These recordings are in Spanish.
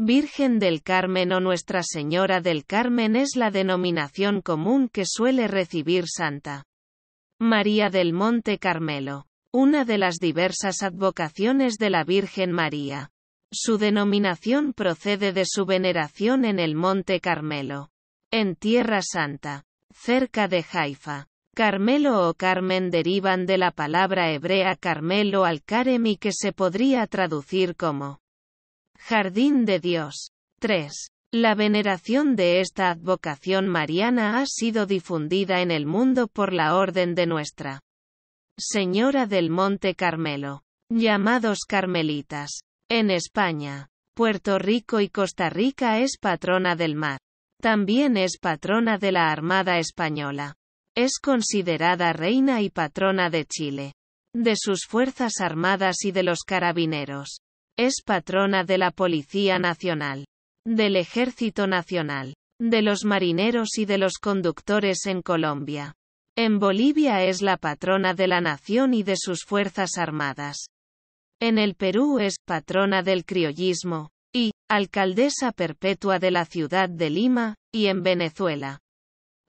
Virgen del Carmen o Nuestra Señora del Carmen es la denominación común que suele recibir Santa María del Monte Carmelo, una de las diversas advocaciones de la Virgen María. Su denominación procede de su veneración en el Monte Carmelo, en Tierra Santa, cerca de Haifa. Carmelo o Carmen derivan de la palabra hebrea Carmelo al Karem y que se podría traducir como Jardín de Dios. 3. La veneración de esta advocación mariana ha sido difundida en el mundo por la orden de nuestra Señora del Monte Carmelo, llamados carmelitas. En España, Puerto Rico y Costa Rica es patrona del mar. También es patrona de la Armada Española. Es considerada reina y patrona de Chile, de sus Fuerzas Armadas y de los Carabineros. Es patrona de la Policía Nacional, del Ejército Nacional, de los marineros y de los conductores en Colombia. En Bolivia es la patrona de la nación y de sus fuerzas armadas. En el Perú es patrona del criollismo, y alcaldesa perpetua de la ciudad de Lima, y en Venezuela.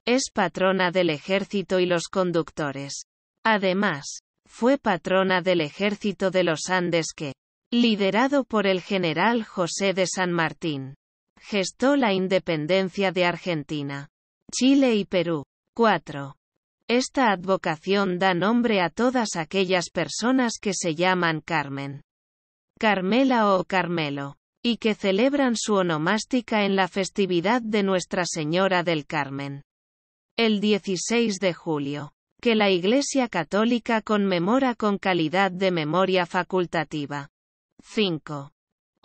Es patrona del ejército y los conductores. Además, fue patrona del ejército de los Andes que, liderado por el general José de San Martín. Gestó la independencia de Argentina, Chile y Perú. 4. Esta advocación da nombre a todas aquellas personas que se llaman Carmen, Carmela o Carmelo, y que celebran su onomástica en la festividad de Nuestra Señora del Carmen. El 16 de julio, que la Iglesia Católica conmemora con calidad de memoria facultativa. 5.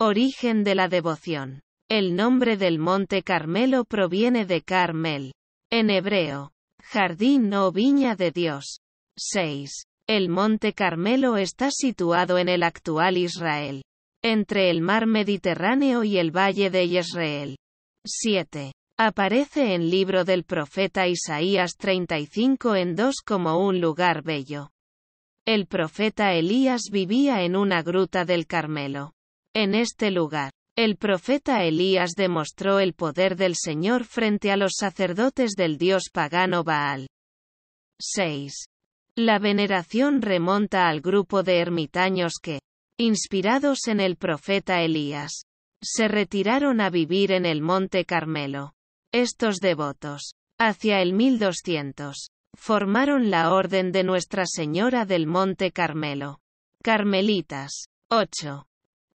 Origen de la devoción. El nombre del monte Carmelo proviene de Carmel. En hebreo. Jardín o viña de Dios. 6. El monte Carmelo está situado en el actual Israel. Entre el mar Mediterráneo y el valle de Israel. 7. Aparece en libro del profeta Isaías 35 en 2 como un lugar bello. El profeta Elías vivía en una gruta del Carmelo. En este lugar, el profeta Elías demostró el poder del Señor frente a los sacerdotes del dios pagano Baal. 6. La veneración remonta al grupo de ermitaños que, inspirados en el profeta Elías, se retiraron a vivir en el monte Carmelo. Estos devotos, hacia el 1200, formaron la Orden de Nuestra Señora del Monte Carmelo. Carmelitas. 8.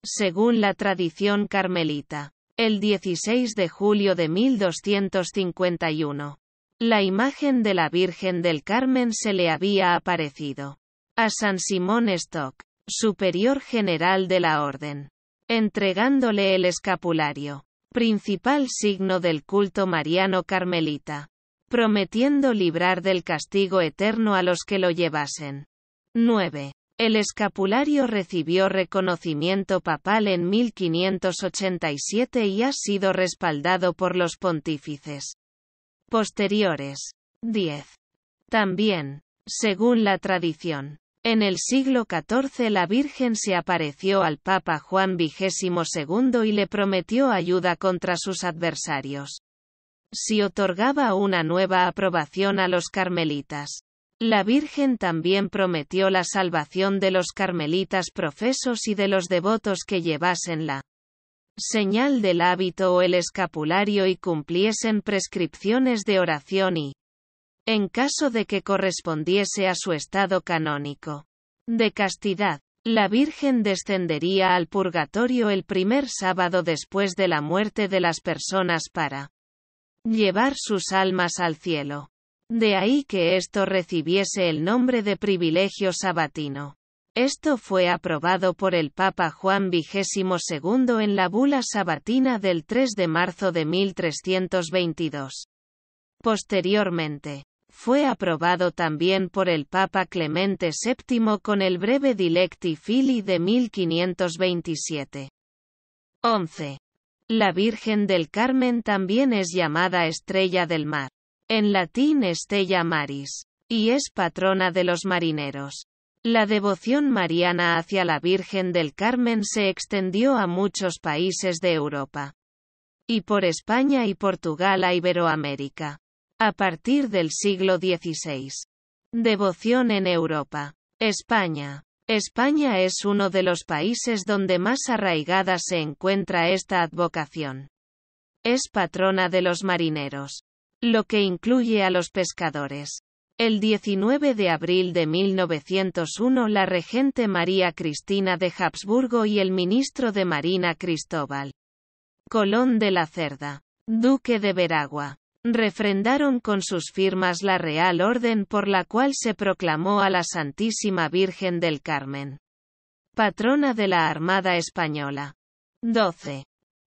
Según la tradición carmelita. El 16 de julio de 1251. La imagen de la Virgen del Carmen se le había aparecido. A San Simón Stock, superior general de la Orden. Entregándole el escapulario. Principal signo del culto mariano carmelita prometiendo librar del castigo eterno a los que lo llevasen. 9. El escapulario recibió reconocimiento papal en 1587 y ha sido respaldado por los pontífices posteriores. 10. También, según la tradición, en el siglo XIV la Virgen se apareció al Papa Juan XXII y le prometió ayuda contra sus adversarios si otorgaba una nueva aprobación a los carmelitas. La Virgen también prometió la salvación de los carmelitas profesos y de los devotos que llevasen la señal del hábito o el escapulario y cumpliesen prescripciones de oración y, en caso de que correspondiese a su estado canónico de castidad, la Virgen descendería al purgatorio el primer sábado después de la muerte de las personas para llevar sus almas al cielo. De ahí que esto recibiese el nombre de privilegio sabatino. Esto fue aprobado por el Papa Juan XXII en la bula sabatina del 3 de marzo de 1322. Posteriormente, fue aprobado también por el Papa Clemente VII con el breve Dilecti Fili de 1527. 11. La Virgen del Carmen también es llamada Estrella del Mar, en latín Estella Maris, y es patrona de los marineros. La devoción mariana hacia la Virgen del Carmen se extendió a muchos países de Europa. Y por España y Portugal a Iberoamérica. A partir del siglo XVI. Devoción en Europa. España. España es uno de los países donde más arraigada se encuentra esta advocación. Es patrona de los marineros, lo que incluye a los pescadores. El 19 de abril de 1901 la regente María Cristina de Habsburgo y el ministro de Marina Cristóbal Colón de la Cerda, duque de Veragua, refrendaron con sus firmas la Real Orden por la cual se proclamó a la Santísima Virgen del Carmen. Patrona de la Armada Española. 12.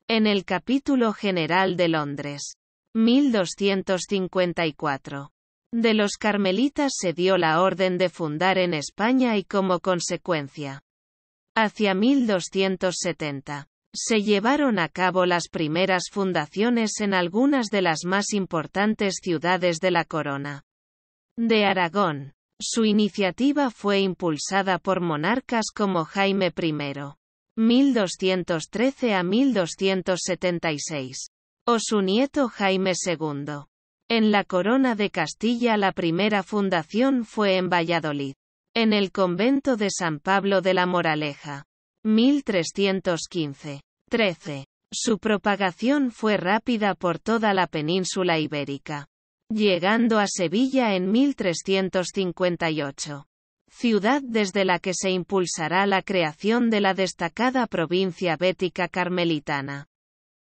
En el capítulo general de Londres. 1254. De los carmelitas se dio la orden de fundar en España y como consecuencia. Hacia 1270. Se llevaron a cabo las primeras fundaciones en algunas de las más importantes ciudades de la corona. De Aragón. Su iniciativa fue impulsada por monarcas como Jaime I. 1213 a 1276. O su nieto Jaime II. En la corona de Castilla la primera fundación fue en Valladolid. En el convento de San Pablo de la Moraleja. 1315. 13. Su propagación fue rápida por toda la península ibérica. Llegando a Sevilla en 1358. Ciudad desde la que se impulsará la creación de la destacada provincia bética carmelitana.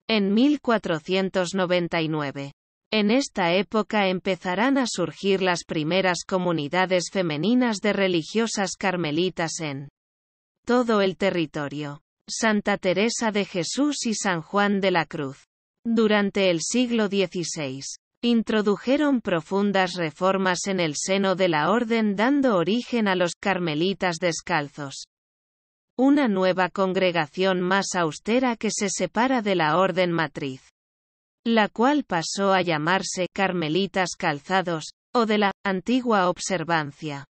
En 1499. En esta época empezarán a surgir las primeras comunidades femeninas de religiosas carmelitas en todo el territorio. Santa Teresa de Jesús y San Juan de la Cruz. Durante el siglo XVI, introdujeron profundas reformas en el seno de la orden dando origen a los carmelitas descalzos. Una nueva congregación más austera que se separa de la orden matriz. La cual pasó a llamarse carmelitas calzados, o de la antigua observancia.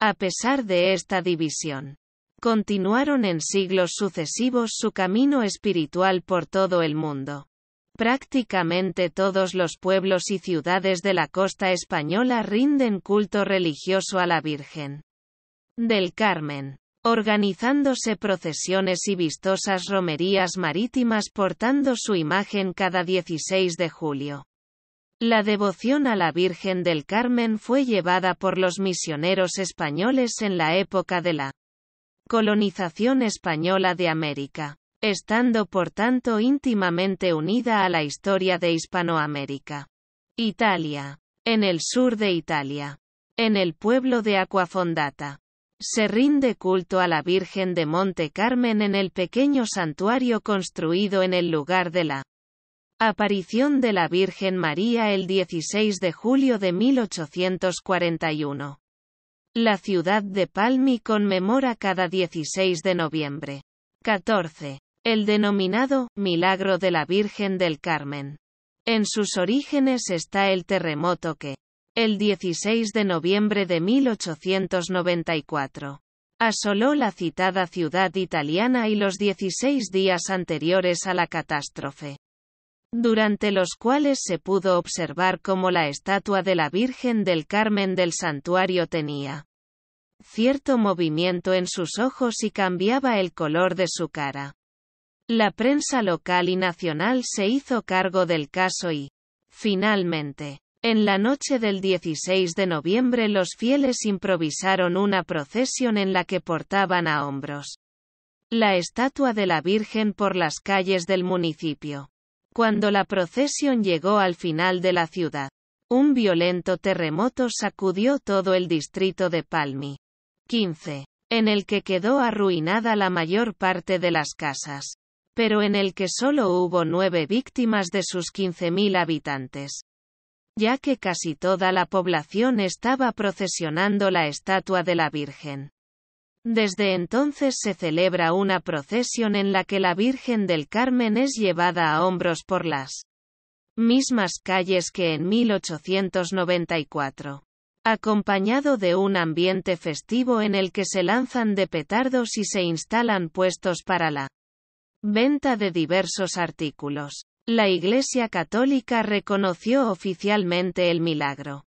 A pesar de esta división, continuaron en siglos sucesivos su camino espiritual por todo el mundo. Prácticamente todos los pueblos y ciudades de la costa española rinden culto religioso a la Virgen del Carmen, organizándose procesiones y vistosas romerías marítimas portando su imagen cada 16 de julio. La devoción a la Virgen del Carmen fue llevada por los misioneros españoles en la época de la colonización española de América, estando por tanto íntimamente unida a la historia de Hispanoamérica. Italia. En el sur de Italia. En el pueblo de Aquafondata. Se rinde culto a la Virgen de Monte Carmen en el pequeño santuario construido en el lugar de la aparición de la Virgen María el 16 de julio de 1841. La ciudad de Palmi conmemora cada 16 de noviembre. 14. El denominado Milagro de la Virgen del Carmen. En sus orígenes está el terremoto que, el 16 de noviembre de 1894, asoló la citada ciudad italiana y los 16 días anteriores a la catástrofe durante los cuales se pudo observar cómo la estatua de la Virgen del Carmen del santuario tenía cierto movimiento en sus ojos y cambiaba el color de su cara. La prensa local y nacional se hizo cargo del caso y, finalmente, en la noche del 16 de noviembre los fieles improvisaron una procesión en la que portaban a hombros la estatua de la Virgen por las calles del municipio. Cuando la procesión llegó al final de la ciudad, un violento terremoto sacudió todo el distrito de Palmi. 15. En el que quedó arruinada la mayor parte de las casas. Pero en el que solo hubo nueve víctimas de sus 15.000 habitantes. Ya que casi toda la población estaba procesionando la estatua de la Virgen. Desde entonces se celebra una procesión en la que la Virgen del Carmen es llevada a hombros por las mismas calles que en 1894, acompañado de un ambiente festivo en el que se lanzan de petardos y se instalan puestos para la venta de diversos artículos. La Iglesia Católica reconoció oficialmente el milagro.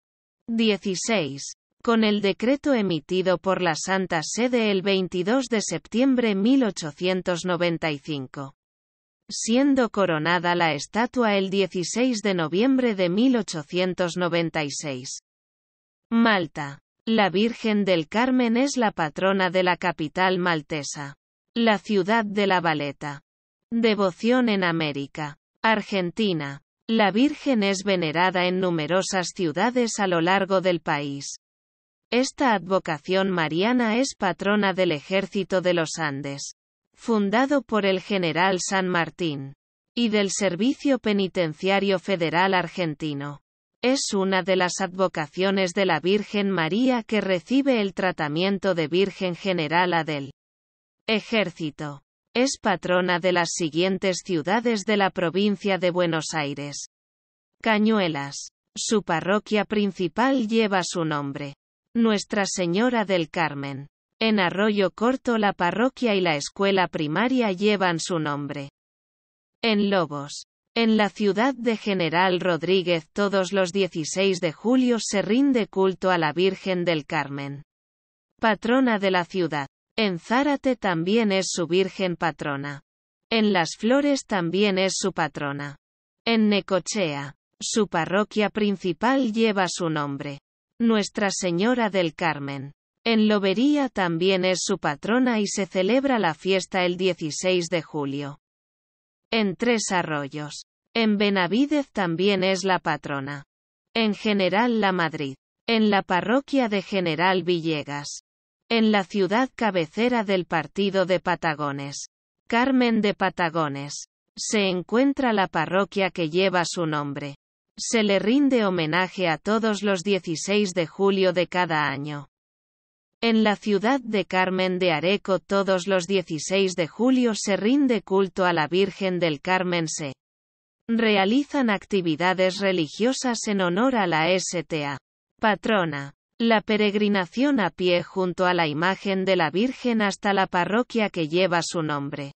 16. Con el decreto emitido por la Santa Sede el 22 de septiembre de 1895. Siendo coronada la estatua el 16 de noviembre de 1896. Malta. La Virgen del Carmen es la patrona de la capital maltesa. La ciudad de La Valeta. Devoción en América. Argentina. La Virgen es venerada en numerosas ciudades a lo largo del país. Esta advocación mariana es patrona del ejército de los Andes, fundado por el general San Martín, y del Servicio Penitenciario Federal Argentino. Es una de las advocaciones de la Virgen María que recibe el tratamiento de Virgen General Adel. Ejército. Es patrona de las siguientes ciudades de la provincia de Buenos Aires. Cañuelas. Su parroquia principal lleva su nombre. Nuestra Señora del Carmen. En Arroyo Corto la parroquia y la escuela primaria llevan su nombre. En Lobos. En la ciudad de General Rodríguez todos los 16 de julio se rinde culto a la Virgen del Carmen. Patrona de la ciudad. En Zárate también es su Virgen patrona. En Las Flores también es su patrona. En Necochea. Su parroquia principal lleva su nombre. Nuestra Señora del Carmen. En Lobería también es su patrona y se celebra la fiesta el 16 de julio. En Tres Arroyos. En Benavidez también es la patrona. En General La Madrid. En la parroquia de General Villegas. En la ciudad cabecera del partido de Patagones. Carmen de Patagones. Se encuentra la parroquia que lleva su nombre. Se le rinde homenaje a todos los 16 de julio de cada año. En la ciudad de Carmen de Areco todos los 16 de julio se rinde culto a la Virgen del Carmen. realizan actividades religiosas en honor a la STA. Patrona. La peregrinación a pie junto a la imagen de la Virgen hasta la parroquia que lleva su nombre.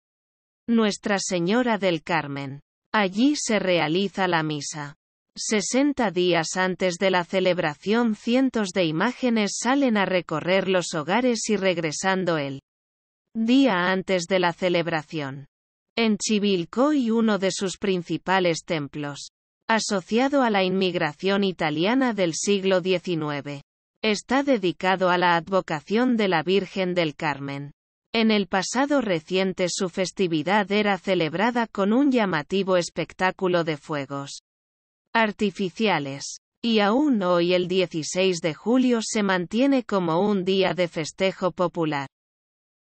Nuestra Señora del Carmen. Allí se realiza la misa. 60 días antes de la celebración cientos de imágenes salen a recorrer los hogares y regresando el día antes de la celebración. En Chivilcoy uno de sus principales templos, asociado a la inmigración italiana del siglo XIX, está dedicado a la advocación de la Virgen del Carmen. En el pasado reciente su festividad era celebrada con un llamativo espectáculo de fuegos artificiales. Y aún hoy el 16 de julio se mantiene como un día de festejo popular.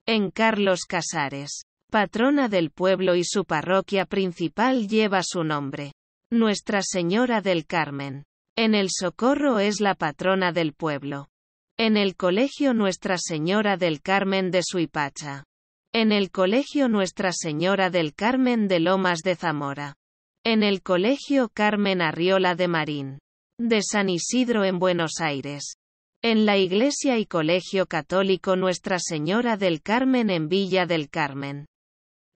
En Carlos Casares, patrona del pueblo y su parroquia principal lleva su nombre. Nuestra Señora del Carmen. En el Socorro es la patrona del pueblo. En el colegio Nuestra Señora del Carmen de Suipacha. En el colegio Nuestra Señora del Carmen de Lomas de Zamora en el Colegio Carmen Arriola de Marín, de San Isidro en Buenos Aires, en la Iglesia y Colegio Católico Nuestra Señora del Carmen en Villa del Carmen,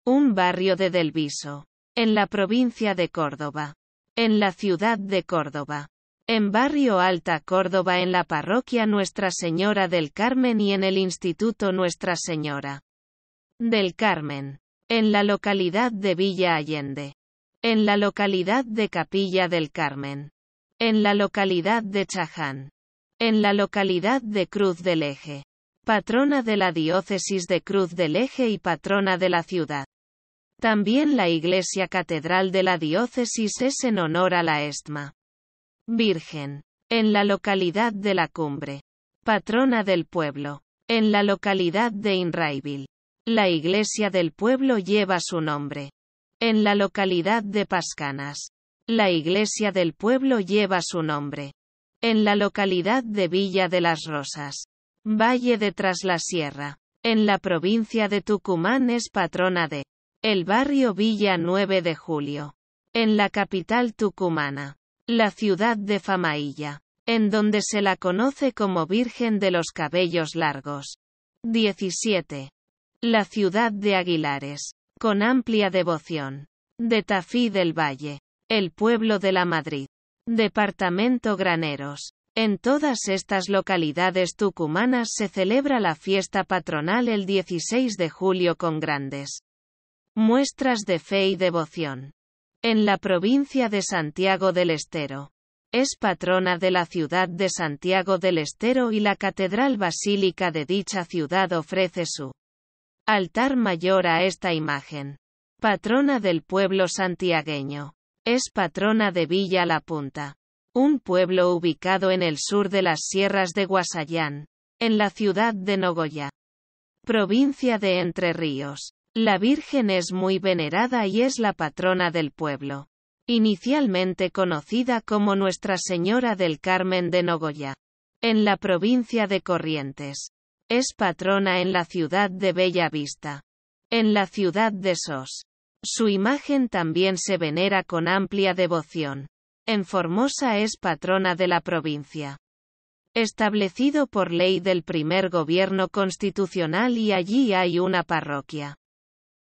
un barrio de Delviso, en la provincia de Córdoba, en la ciudad de Córdoba. En Barrio Alta Córdoba en la parroquia Nuestra Señora del Carmen y en el Instituto Nuestra Señora del Carmen, en la localidad de Villa Allende en la localidad de Capilla del Carmen, en la localidad de Chaján, en la localidad de Cruz del Eje, patrona de la diócesis de Cruz del Eje y patrona de la ciudad. También la iglesia catedral de la diócesis es en honor a la Estma. Virgen, en la localidad de La Cumbre, patrona del pueblo, en la localidad de Inraibil. La iglesia del pueblo lleva su nombre en la localidad de Pascanas. La iglesia del pueblo lleva su nombre. En la localidad de Villa de las Rosas, Valle de Traslasierra, en la provincia de Tucumán es patrona de el barrio Villa 9 de Julio, en la capital tucumana, la ciudad de Famailla, en donde se la conoce como Virgen de los Cabellos Largos. 17. La ciudad de Aguilares, con amplia devoción. De Tafí del Valle. El pueblo de la Madrid. Departamento Graneros. En todas estas localidades tucumanas se celebra la fiesta patronal el 16 de julio con grandes muestras de fe y devoción. En la provincia de Santiago del Estero. Es patrona de la ciudad de Santiago del Estero y la Catedral Basílica de dicha ciudad ofrece su Altar mayor a esta imagen. Patrona del pueblo santiagueño. Es patrona de Villa La Punta. Un pueblo ubicado en el sur de las sierras de Guasayán, en la ciudad de Nogoya. Provincia de Entre Ríos. La Virgen es muy venerada y es la patrona del pueblo. Inicialmente conocida como Nuestra Señora del Carmen de Nogoya. En la provincia de Corrientes. Es patrona en la ciudad de Bella Vista. En la ciudad de Sos. Su imagen también se venera con amplia devoción. En Formosa es patrona de la provincia. Establecido por ley del primer gobierno constitucional y allí hay una parroquia.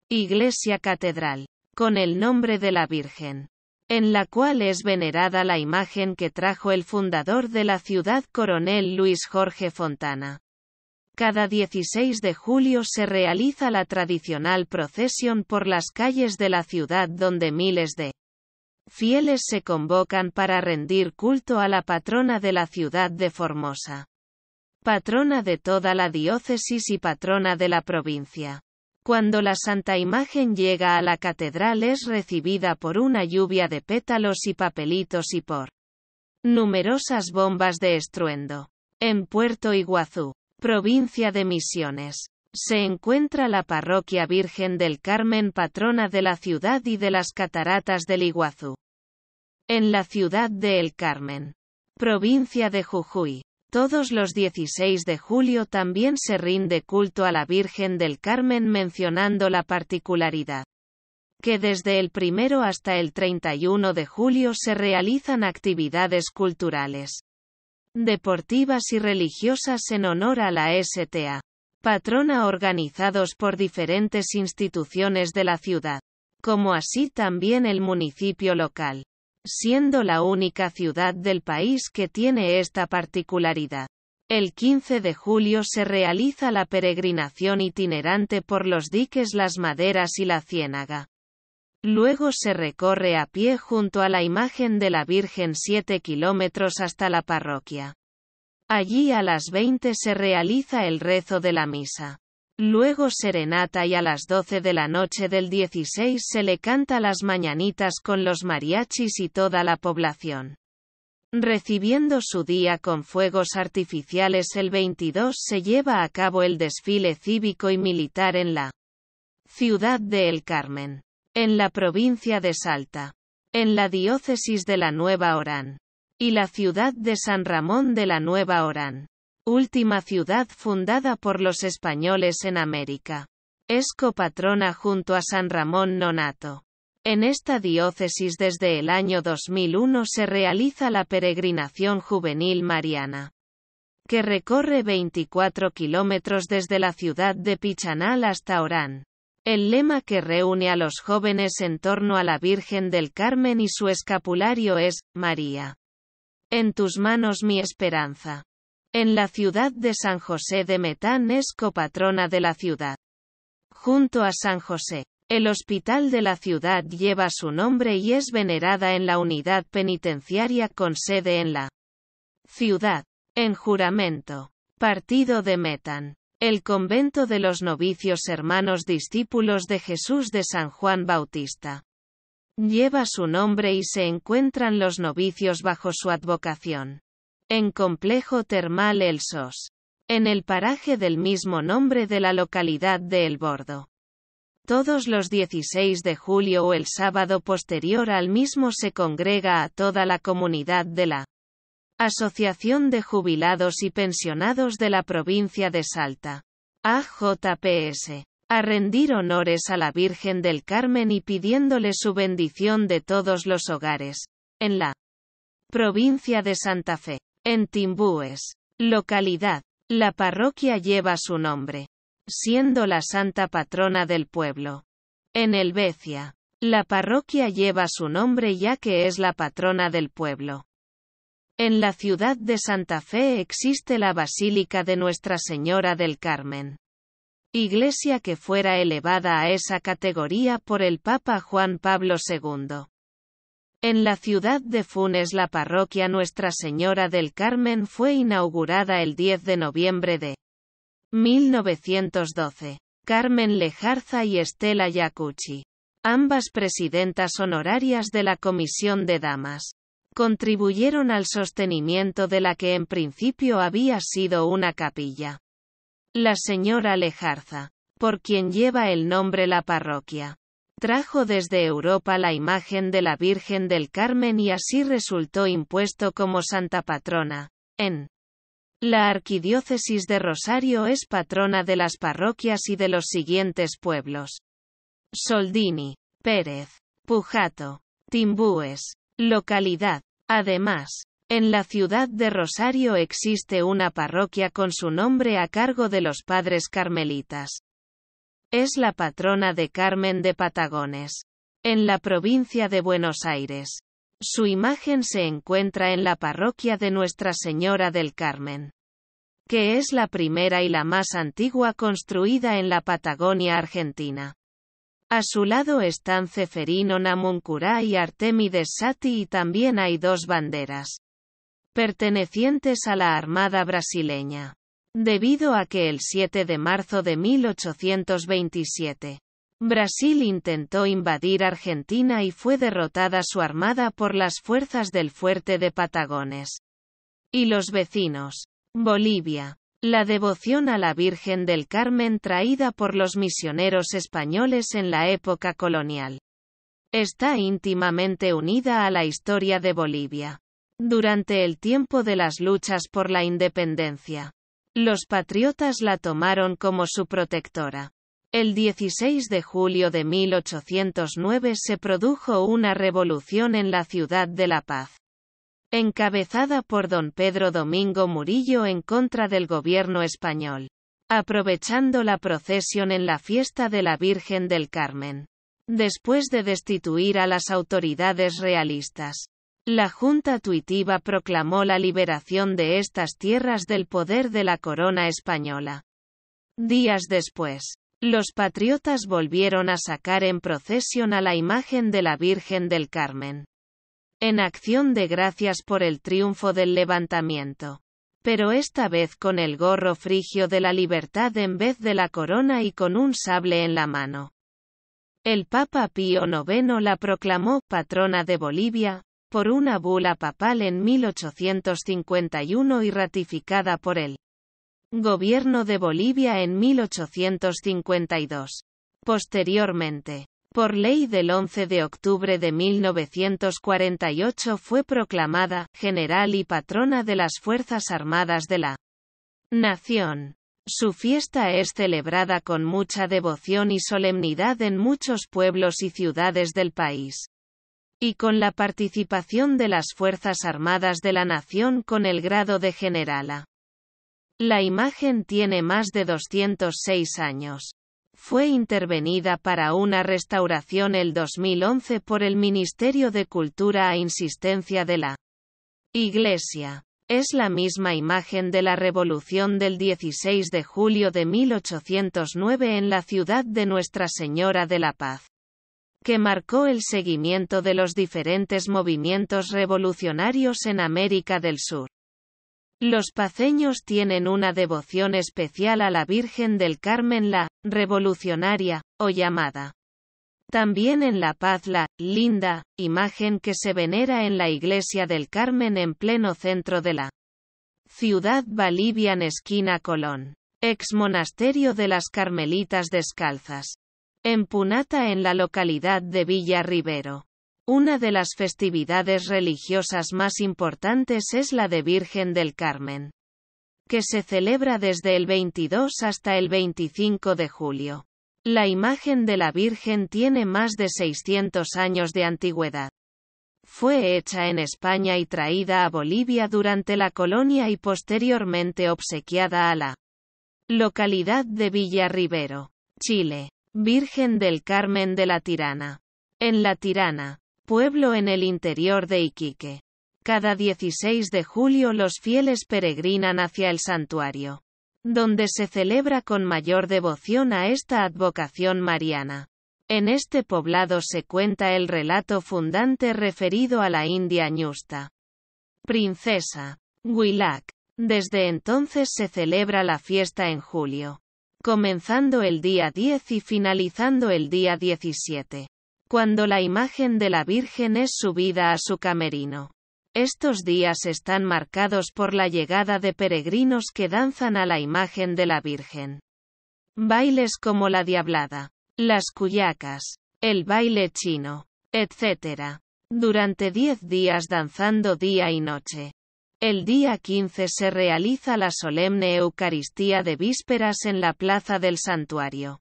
Iglesia Catedral. Con el nombre de la Virgen. En la cual es venerada la imagen que trajo el fundador de la ciudad coronel Luis Jorge Fontana. Cada 16 de julio se realiza la tradicional procesión por las calles de la ciudad donde miles de fieles se convocan para rendir culto a la patrona de la ciudad de Formosa. Patrona de toda la diócesis y patrona de la provincia. Cuando la Santa Imagen llega a la catedral es recibida por una lluvia de pétalos y papelitos y por numerosas bombas de estruendo. En Puerto Iguazú, Provincia de Misiones. Se encuentra la parroquia Virgen del Carmen patrona de la ciudad y de las cataratas del Iguazú. En la ciudad de El Carmen. Provincia de Jujuy. Todos los 16 de julio también se rinde culto a la Virgen del Carmen mencionando la particularidad que desde el primero hasta el 31 de julio se realizan actividades culturales deportivas y religiosas en honor a la STA. Patrona organizados por diferentes instituciones de la ciudad, como así también el municipio local, siendo la única ciudad del país que tiene esta particularidad. El 15 de julio se realiza la peregrinación itinerante por los diques Las Maderas y la Ciénaga. Luego se recorre a pie junto a la imagen de la Virgen 7 kilómetros hasta la parroquia. Allí a las 20 se realiza el rezo de la misa. Luego serenata y a las 12 de la noche del 16 se le canta las mañanitas con los mariachis y toda la población. Recibiendo su día con fuegos artificiales el 22 se lleva a cabo el desfile cívico y militar en la ciudad de El Carmen en la provincia de Salta, en la diócesis de la Nueva Orán, y la ciudad de San Ramón de la Nueva Orán, última ciudad fundada por los españoles en América. Es copatrona junto a San Ramón Nonato. En esta diócesis desde el año 2001 se realiza la peregrinación juvenil mariana, que recorre 24 kilómetros desde la ciudad de Pichanal hasta Orán, el lema que reúne a los jóvenes en torno a la Virgen del Carmen y su escapulario es, María. En tus manos mi esperanza. En la ciudad de San José de Metán es copatrona de la ciudad. Junto a San José, el hospital de la ciudad lleva su nombre y es venerada en la unidad penitenciaria con sede en la ciudad, en juramento, partido de Metán. El convento de los novicios hermanos discípulos de Jesús de San Juan Bautista. Lleva su nombre y se encuentran los novicios bajo su advocación. En complejo termal El Sos. En el paraje del mismo nombre de la localidad de El Bordo. Todos los 16 de julio o el sábado posterior al mismo se congrega a toda la comunidad de la Asociación de Jubilados y Pensionados de la Provincia de Salta. AJPS. A rendir honores a la Virgen del Carmen y pidiéndole su bendición de todos los hogares. En la provincia de Santa Fe. En Timbúes. Localidad. La parroquia lleva su nombre. Siendo la santa patrona del pueblo. En Helvecia. La parroquia lleva su nombre ya que es la patrona del pueblo. En la ciudad de Santa Fe existe la Basílica de Nuestra Señora del Carmen. Iglesia que fuera elevada a esa categoría por el Papa Juan Pablo II. En la ciudad de Funes la parroquia Nuestra Señora del Carmen fue inaugurada el 10 de noviembre de 1912. Carmen Lejarza y Estela Yacuchi, ambas presidentas honorarias de la Comisión de Damas contribuyeron al sostenimiento de la que en principio había sido una capilla. La señora Lejarza, por quien lleva el nombre la parroquia, trajo desde Europa la imagen de la Virgen del Carmen y así resultó impuesto como santa patrona, en la arquidiócesis de Rosario es patrona de las parroquias y de los siguientes pueblos. Soldini, Pérez, Pujato, Timbúes, localidad, Además, en la ciudad de Rosario existe una parroquia con su nombre a cargo de los padres carmelitas. Es la patrona de Carmen de Patagones. En la provincia de Buenos Aires. Su imagen se encuentra en la parroquia de Nuestra Señora del Carmen, que es la primera y la más antigua construida en la Patagonia argentina. A su lado están Ceferino Namuncurá y Artemides Sati y también hay dos banderas pertenecientes a la Armada brasileña. Debido a que el 7 de marzo de 1827, Brasil intentó invadir Argentina y fue derrotada su armada por las fuerzas del fuerte de Patagones. Y los vecinos, Bolivia, la devoción a la Virgen del Carmen traída por los misioneros españoles en la época colonial. Está íntimamente unida a la historia de Bolivia. Durante el tiempo de las luchas por la independencia, los patriotas la tomaron como su protectora. El 16 de julio de 1809 se produjo una revolución en la ciudad de La Paz encabezada por don Pedro Domingo Murillo en contra del gobierno español, aprovechando la procesión en la fiesta de la Virgen del Carmen. Después de destituir a las autoridades realistas, la Junta Tuitiva proclamó la liberación de estas tierras del poder de la corona española. Días después, los patriotas volvieron a sacar en procesión a la imagen de la Virgen del Carmen en acción de gracias por el triunfo del levantamiento. Pero esta vez con el gorro frigio de la libertad en vez de la corona y con un sable en la mano. El Papa Pío IX la proclamó patrona de Bolivia, por una bula papal en 1851 y ratificada por el Gobierno de Bolivia en 1852. Posteriormente, por ley del 11 de octubre de 1948 fue proclamada general y patrona de las Fuerzas Armadas de la Nación. Su fiesta es celebrada con mucha devoción y solemnidad en muchos pueblos y ciudades del país. Y con la participación de las Fuerzas Armadas de la Nación con el grado de generala. La imagen tiene más de 206 años fue intervenida para una restauración el 2011 por el Ministerio de Cultura a insistencia de la Iglesia. Es la misma imagen de la revolución del 16 de julio de 1809 en la ciudad de Nuestra Señora de la Paz, que marcó el seguimiento de los diferentes movimientos revolucionarios en América del Sur. Los paceños tienen una devoción especial a la Virgen del Carmen la revolucionaria, o llamada también en La Paz la linda imagen que se venera en la iglesia del Carmen en pleno centro de la ciudad en esquina Colón. Ex monasterio de las Carmelitas Descalzas. En Punata en la localidad de Villa Rivero. Una de las festividades religiosas más importantes es la de Virgen del Carmen, que se celebra desde el 22 hasta el 25 de julio. La imagen de la Virgen tiene más de 600 años de antigüedad. Fue hecha en España y traída a Bolivia durante la colonia y posteriormente obsequiada a la localidad de Villa Rivero, Chile. Virgen del Carmen de la Tirana. En La Tirana, pueblo en el interior de Iquique. Cada 16 de julio los fieles peregrinan hacia el santuario, donde se celebra con mayor devoción a esta advocación mariana. En este poblado se cuenta el relato fundante referido a la India ñusta. Princesa. Huilac. Desde entonces se celebra la fiesta en julio, comenzando el día 10 y finalizando el día 17 cuando la imagen de la Virgen es subida a su camerino. Estos días están marcados por la llegada de peregrinos que danzan a la imagen de la Virgen. Bailes como la diablada, las cuyacas, el baile chino, etc. Durante 10 días danzando día y noche. El día 15 se realiza la solemne Eucaristía de vísperas en la plaza del santuario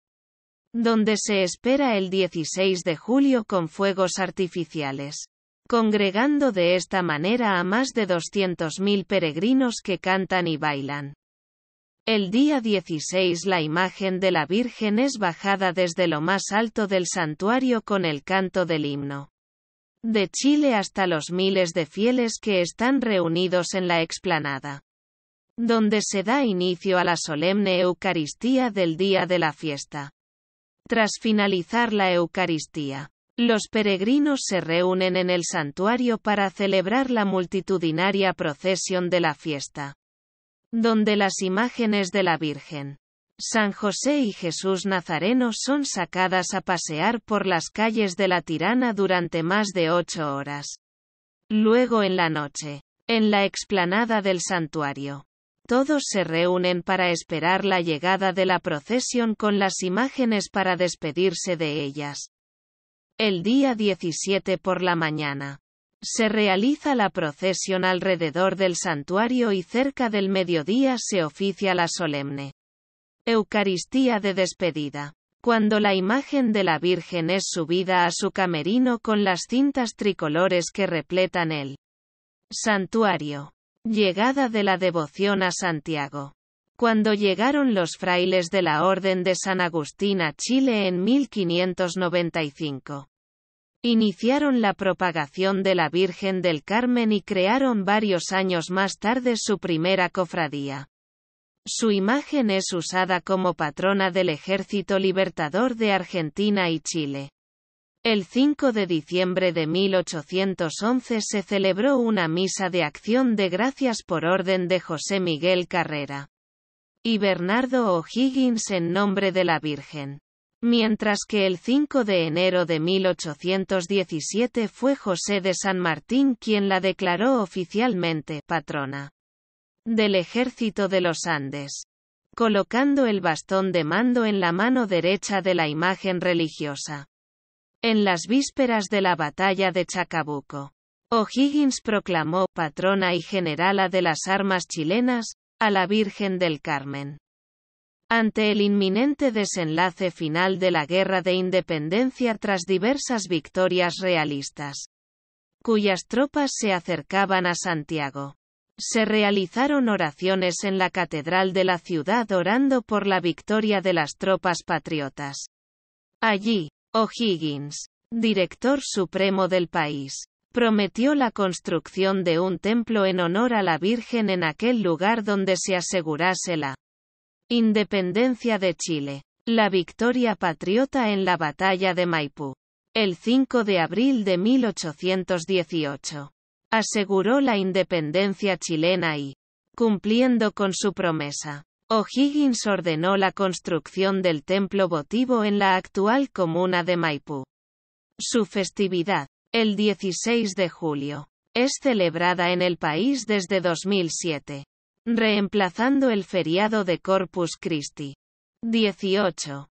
donde se espera el 16 de julio con fuegos artificiales, congregando de esta manera a más de 200.000 peregrinos que cantan y bailan. El día 16 la imagen de la Virgen es bajada desde lo más alto del santuario con el canto del himno. De Chile hasta los miles de fieles que están reunidos en la explanada. Donde se da inicio a la solemne Eucaristía del día de la fiesta. Tras finalizar la Eucaristía, los peregrinos se reúnen en el santuario para celebrar la multitudinaria procesión de la fiesta, donde las imágenes de la Virgen, San José y Jesús Nazareno son sacadas a pasear por las calles de la Tirana durante más de ocho horas. Luego en la noche, en la explanada del santuario, todos se reúnen para esperar la llegada de la procesión con las imágenes para despedirse de ellas. El día 17 por la mañana. Se realiza la procesión alrededor del santuario y cerca del mediodía se oficia la solemne Eucaristía de despedida. Cuando la imagen de la Virgen es subida a su camerino con las cintas tricolores que repletan el santuario. Llegada de la devoción a Santiago. Cuando llegaron los frailes de la Orden de San Agustín a Chile en 1595. Iniciaron la propagación de la Virgen del Carmen y crearon varios años más tarde su primera cofradía. Su imagen es usada como patrona del Ejército Libertador de Argentina y Chile. El 5 de diciembre de 1811 se celebró una misa de acción de gracias por orden de José Miguel Carrera y Bernardo O'Higgins en nombre de la Virgen. Mientras que el 5 de enero de 1817 fue José de San Martín quien la declaró oficialmente patrona del ejército de los Andes, colocando el bastón de mando en la mano derecha de la imagen religiosa. En las vísperas de la batalla de Chacabuco, O'Higgins proclamó patrona y generala de las armas chilenas, a la Virgen del Carmen. Ante el inminente desenlace final de la Guerra de Independencia tras diversas victorias realistas, cuyas tropas se acercaban a Santiago, se realizaron oraciones en la catedral de la ciudad orando por la victoria de las tropas patriotas. Allí, O'Higgins, director supremo del país, prometió la construcción de un templo en honor a la Virgen en aquel lugar donde se asegurase la independencia de Chile. La victoria patriota en la batalla de Maipú. El 5 de abril de 1818. Aseguró la independencia chilena y, cumpliendo con su promesa, O'Higgins ordenó la construcción del templo votivo en la actual comuna de Maipú. Su festividad, el 16 de julio, es celebrada en el país desde 2007, reemplazando el feriado de Corpus Christi. 18.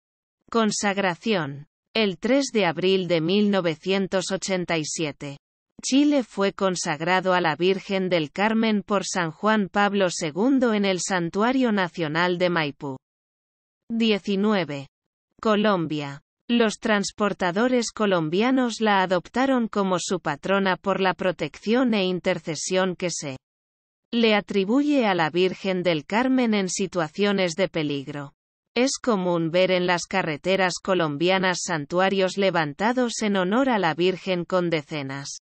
Consagración. El 3 de abril de 1987. Chile fue consagrado a la Virgen del Carmen por San Juan Pablo II en el Santuario Nacional de Maipú. 19. Colombia. Los transportadores colombianos la adoptaron como su patrona por la protección e intercesión que se le atribuye a la Virgen del Carmen en situaciones de peligro. Es común ver en las carreteras colombianas santuarios levantados en honor a la Virgen con decenas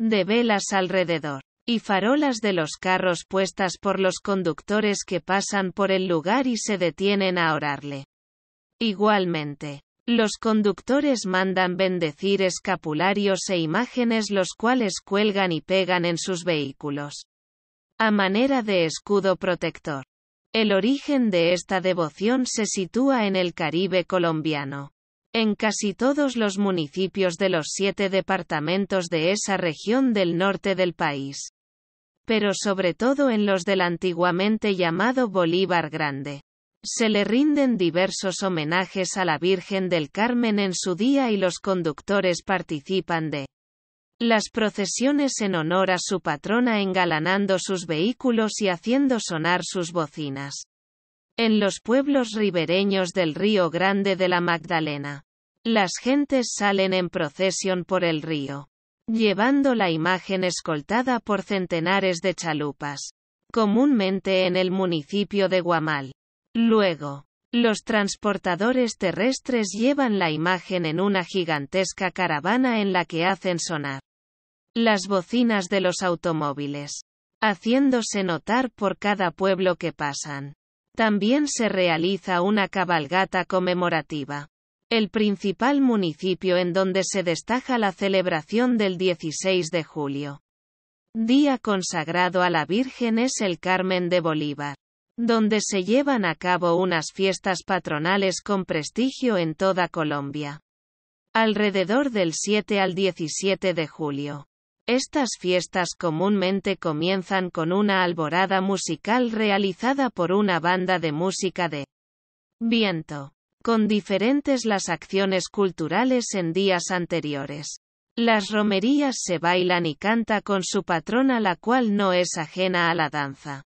de velas alrededor, y farolas de los carros puestas por los conductores que pasan por el lugar y se detienen a orarle. Igualmente, los conductores mandan bendecir escapularios e imágenes los cuales cuelgan y pegan en sus vehículos. A manera de escudo protector. El origen de esta devoción se sitúa en el Caribe colombiano. En casi todos los municipios de los siete departamentos de esa región del norte del país. Pero sobre todo en los del antiguamente llamado Bolívar Grande. Se le rinden diversos homenajes a la Virgen del Carmen en su día y los conductores participan de las procesiones en honor a su patrona engalanando sus vehículos y haciendo sonar sus bocinas en los pueblos ribereños del Río Grande de la Magdalena. Las gentes salen en procesión por el río, llevando la imagen escoltada por centenares de chalupas, comúnmente en el municipio de Guamal. Luego, los transportadores terrestres llevan la imagen en una gigantesca caravana en la que hacen sonar las bocinas de los automóviles, haciéndose notar por cada pueblo que pasan. También se realiza una cabalgata conmemorativa. El principal municipio en donde se destaca la celebración del 16 de julio. Día consagrado a la Virgen es el Carmen de Bolívar, donde se llevan a cabo unas fiestas patronales con prestigio en toda Colombia. Alrededor del 7 al 17 de julio. Estas fiestas comúnmente comienzan con una alborada musical realizada por una banda de música de viento, con diferentes las acciones culturales en días anteriores. Las romerías se bailan y canta con su patrona la cual no es ajena a la danza.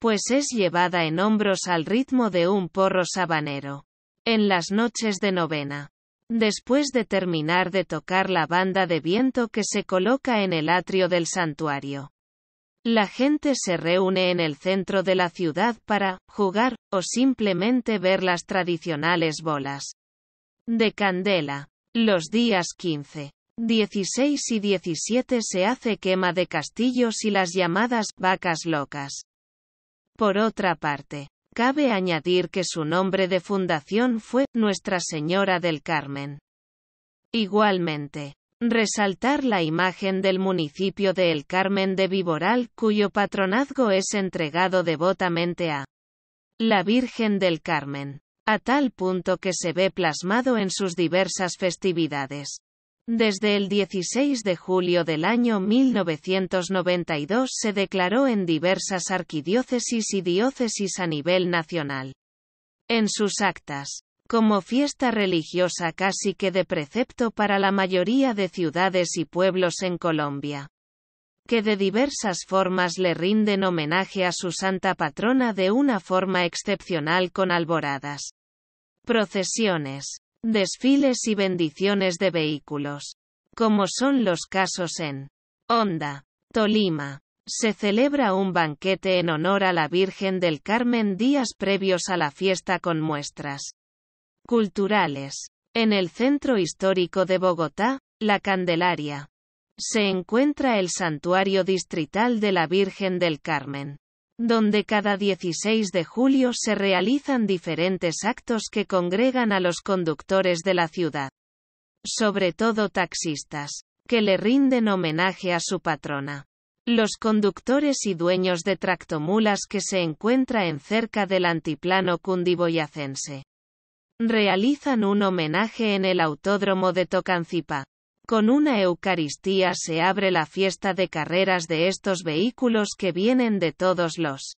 Pues es llevada en hombros al ritmo de un porro sabanero. En las noches de novena, Después de terminar de tocar la banda de viento que se coloca en el atrio del santuario. La gente se reúne en el centro de la ciudad para jugar o simplemente ver las tradicionales bolas de candela. Los días 15, 16 y 17 se hace quema de castillos y las llamadas vacas locas. Por otra parte, Cabe añadir que su nombre de fundación fue Nuestra Señora del Carmen. Igualmente, resaltar la imagen del municipio de El Carmen de Viboral, cuyo patronazgo es entregado devotamente a la Virgen del Carmen, a tal punto que se ve plasmado en sus diversas festividades. Desde el 16 de julio del año 1992 se declaró en diversas arquidiócesis y diócesis a nivel nacional. En sus actas, como fiesta religiosa casi que de precepto para la mayoría de ciudades y pueblos en Colombia, que de diversas formas le rinden homenaje a su santa patrona de una forma excepcional con alboradas, procesiones, Desfiles y bendiciones de vehículos. Como son los casos en Honda, Tolima. Se celebra un banquete en honor a la Virgen del Carmen días previos a la fiesta con muestras culturales. En el centro histórico de Bogotá, La Candelaria, se encuentra el santuario distrital de la Virgen del Carmen donde cada 16 de julio se realizan diferentes actos que congregan a los conductores de la ciudad, sobre todo taxistas, que le rinden homenaje a su patrona. Los conductores y dueños de tractomulas que se encuentra en cerca del antiplano cundiboyacense realizan un homenaje en el autódromo de Tocancipá. Con una Eucaristía se abre la fiesta de carreras de estos vehículos que vienen de todos los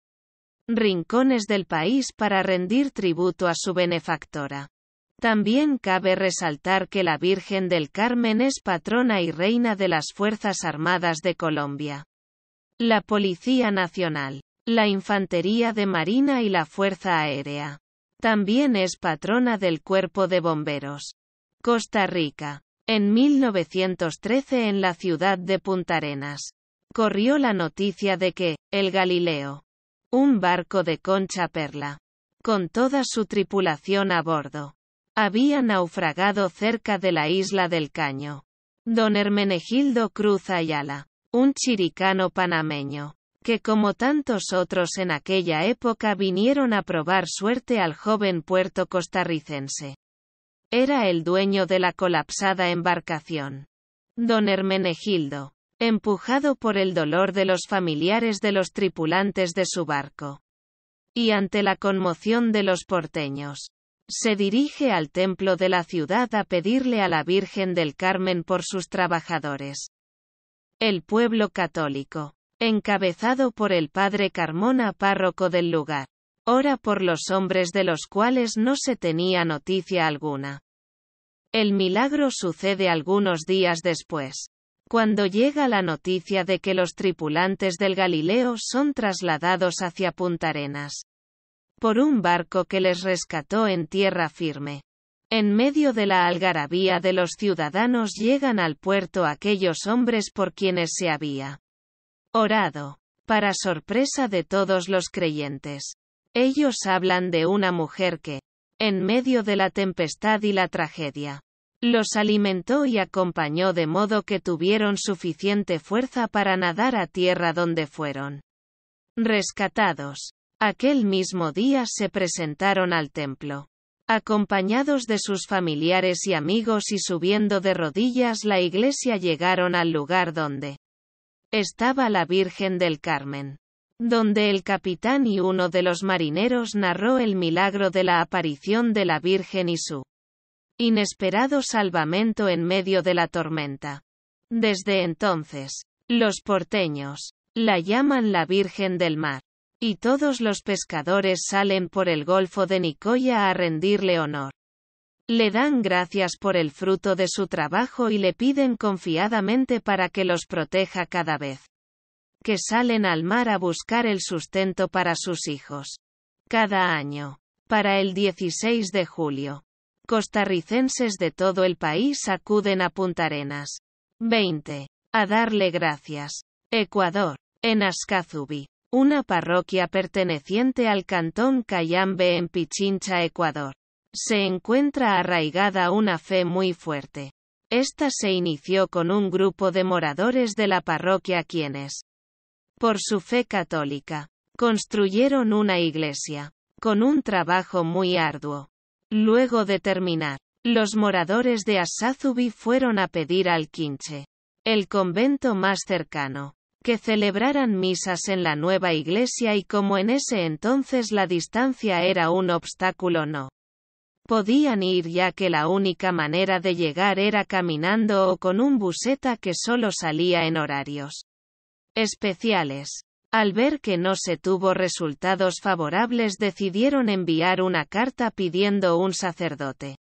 rincones del país para rendir tributo a su benefactora. También cabe resaltar que la Virgen del Carmen es patrona y reina de las Fuerzas Armadas de Colombia, la Policía Nacional, la Infantería de Marina y la Fuerza Aérea. También es patrona del Cuerpo de Bomberos. Costa Rica. En 1913 en la ciudad de Puntarenas, corrió la noticia de que, el Galileo, un barco de concha perla, con toda su tripulación a bordo, había naufragado cerca de la isla del Caño. Don Hermenegildo Cruz Ayala, un chiricano panameño, que como tantos otros en aquella época vinieron a probar suerte al joven puerto costarricense. Era el dueño de la colapsada embarcación. Don Hermenegildo. Empujado por el dolor de los familiares de los tripulantes de su barco. Y ante la conmoción de los porteños. Se dirige al templo de la ciudad a pedirle a la Virgen del Carmen por sus trabajadores. El pueblo católico. Encabezado por el padre Carmona párroco del lugar Ora por los hombres de los cuales no se tenía noticia alguna. El milagro sucede algunos días después. Cuando llega la noticia de que los tripulantes del Galileo son trasladados hacia Punta Arenas. Por un barco que les rescató en tierra firme. En medio de la algarabía de los ciudadanos llegan al puerto aquellos hombres por quienes se había orado, para sorpresa de todos los creyentes. Ellos hablan de una mujer que, en medio de la tempestad y la tragedia, los alimentó y acompañó de modo que tuvieron suficiente fuerza para nadar a tierra donde fueron rescatados. Aquel mismo día se presentaron al templo, acompañados de sus familiares y amigos y subiendo de rodillas la iglesia llegaron al lugar donde estaba la Virgen del Carmen donde el capitán y uno de los marineros narró el milagro de la aparición de la Virgen y su inesperado salvamento en medio de la tormenta. Desde entonces, los porteños la llaman la Virgen del Mar, y todos los pescadores salen por el Golfo de Nicoya a rendirle honor. Le dan gracias por el fruto de su trabajo y le piden confiadamente para que los proteja cada vez que salen al mar a buscar el sustento para sus hijos. Cada año. Para el 16 de julio. Costarricenses de todo el país acuden a Puntarenas. 20. A darle gracias. Ecuador. En Ascazubi. Una parroquia perteneciente al cantón Cayambe en Pichincha, Ecuador. Se encuentra arraigada una fe muy fuerte. Esta se inició con un grupo de moradores de la parroquia quienes por su fe católica, construyeron una iglesia, con un trabajo muy arduo. Luego de terminar, los moradores de Asazubi fueron a pedir al Quinche, el convento más cercano, que celebraran misas en la nueva iglesia y como en ese entonces la distancia era un obstáculo no podían ir ya que la única manera de llegar era caminando o con un buseta que solo salía en horarios especiales. Al ver que no se tuvo resultados favorables decidieron enviar una carta pidiendo un sacerdote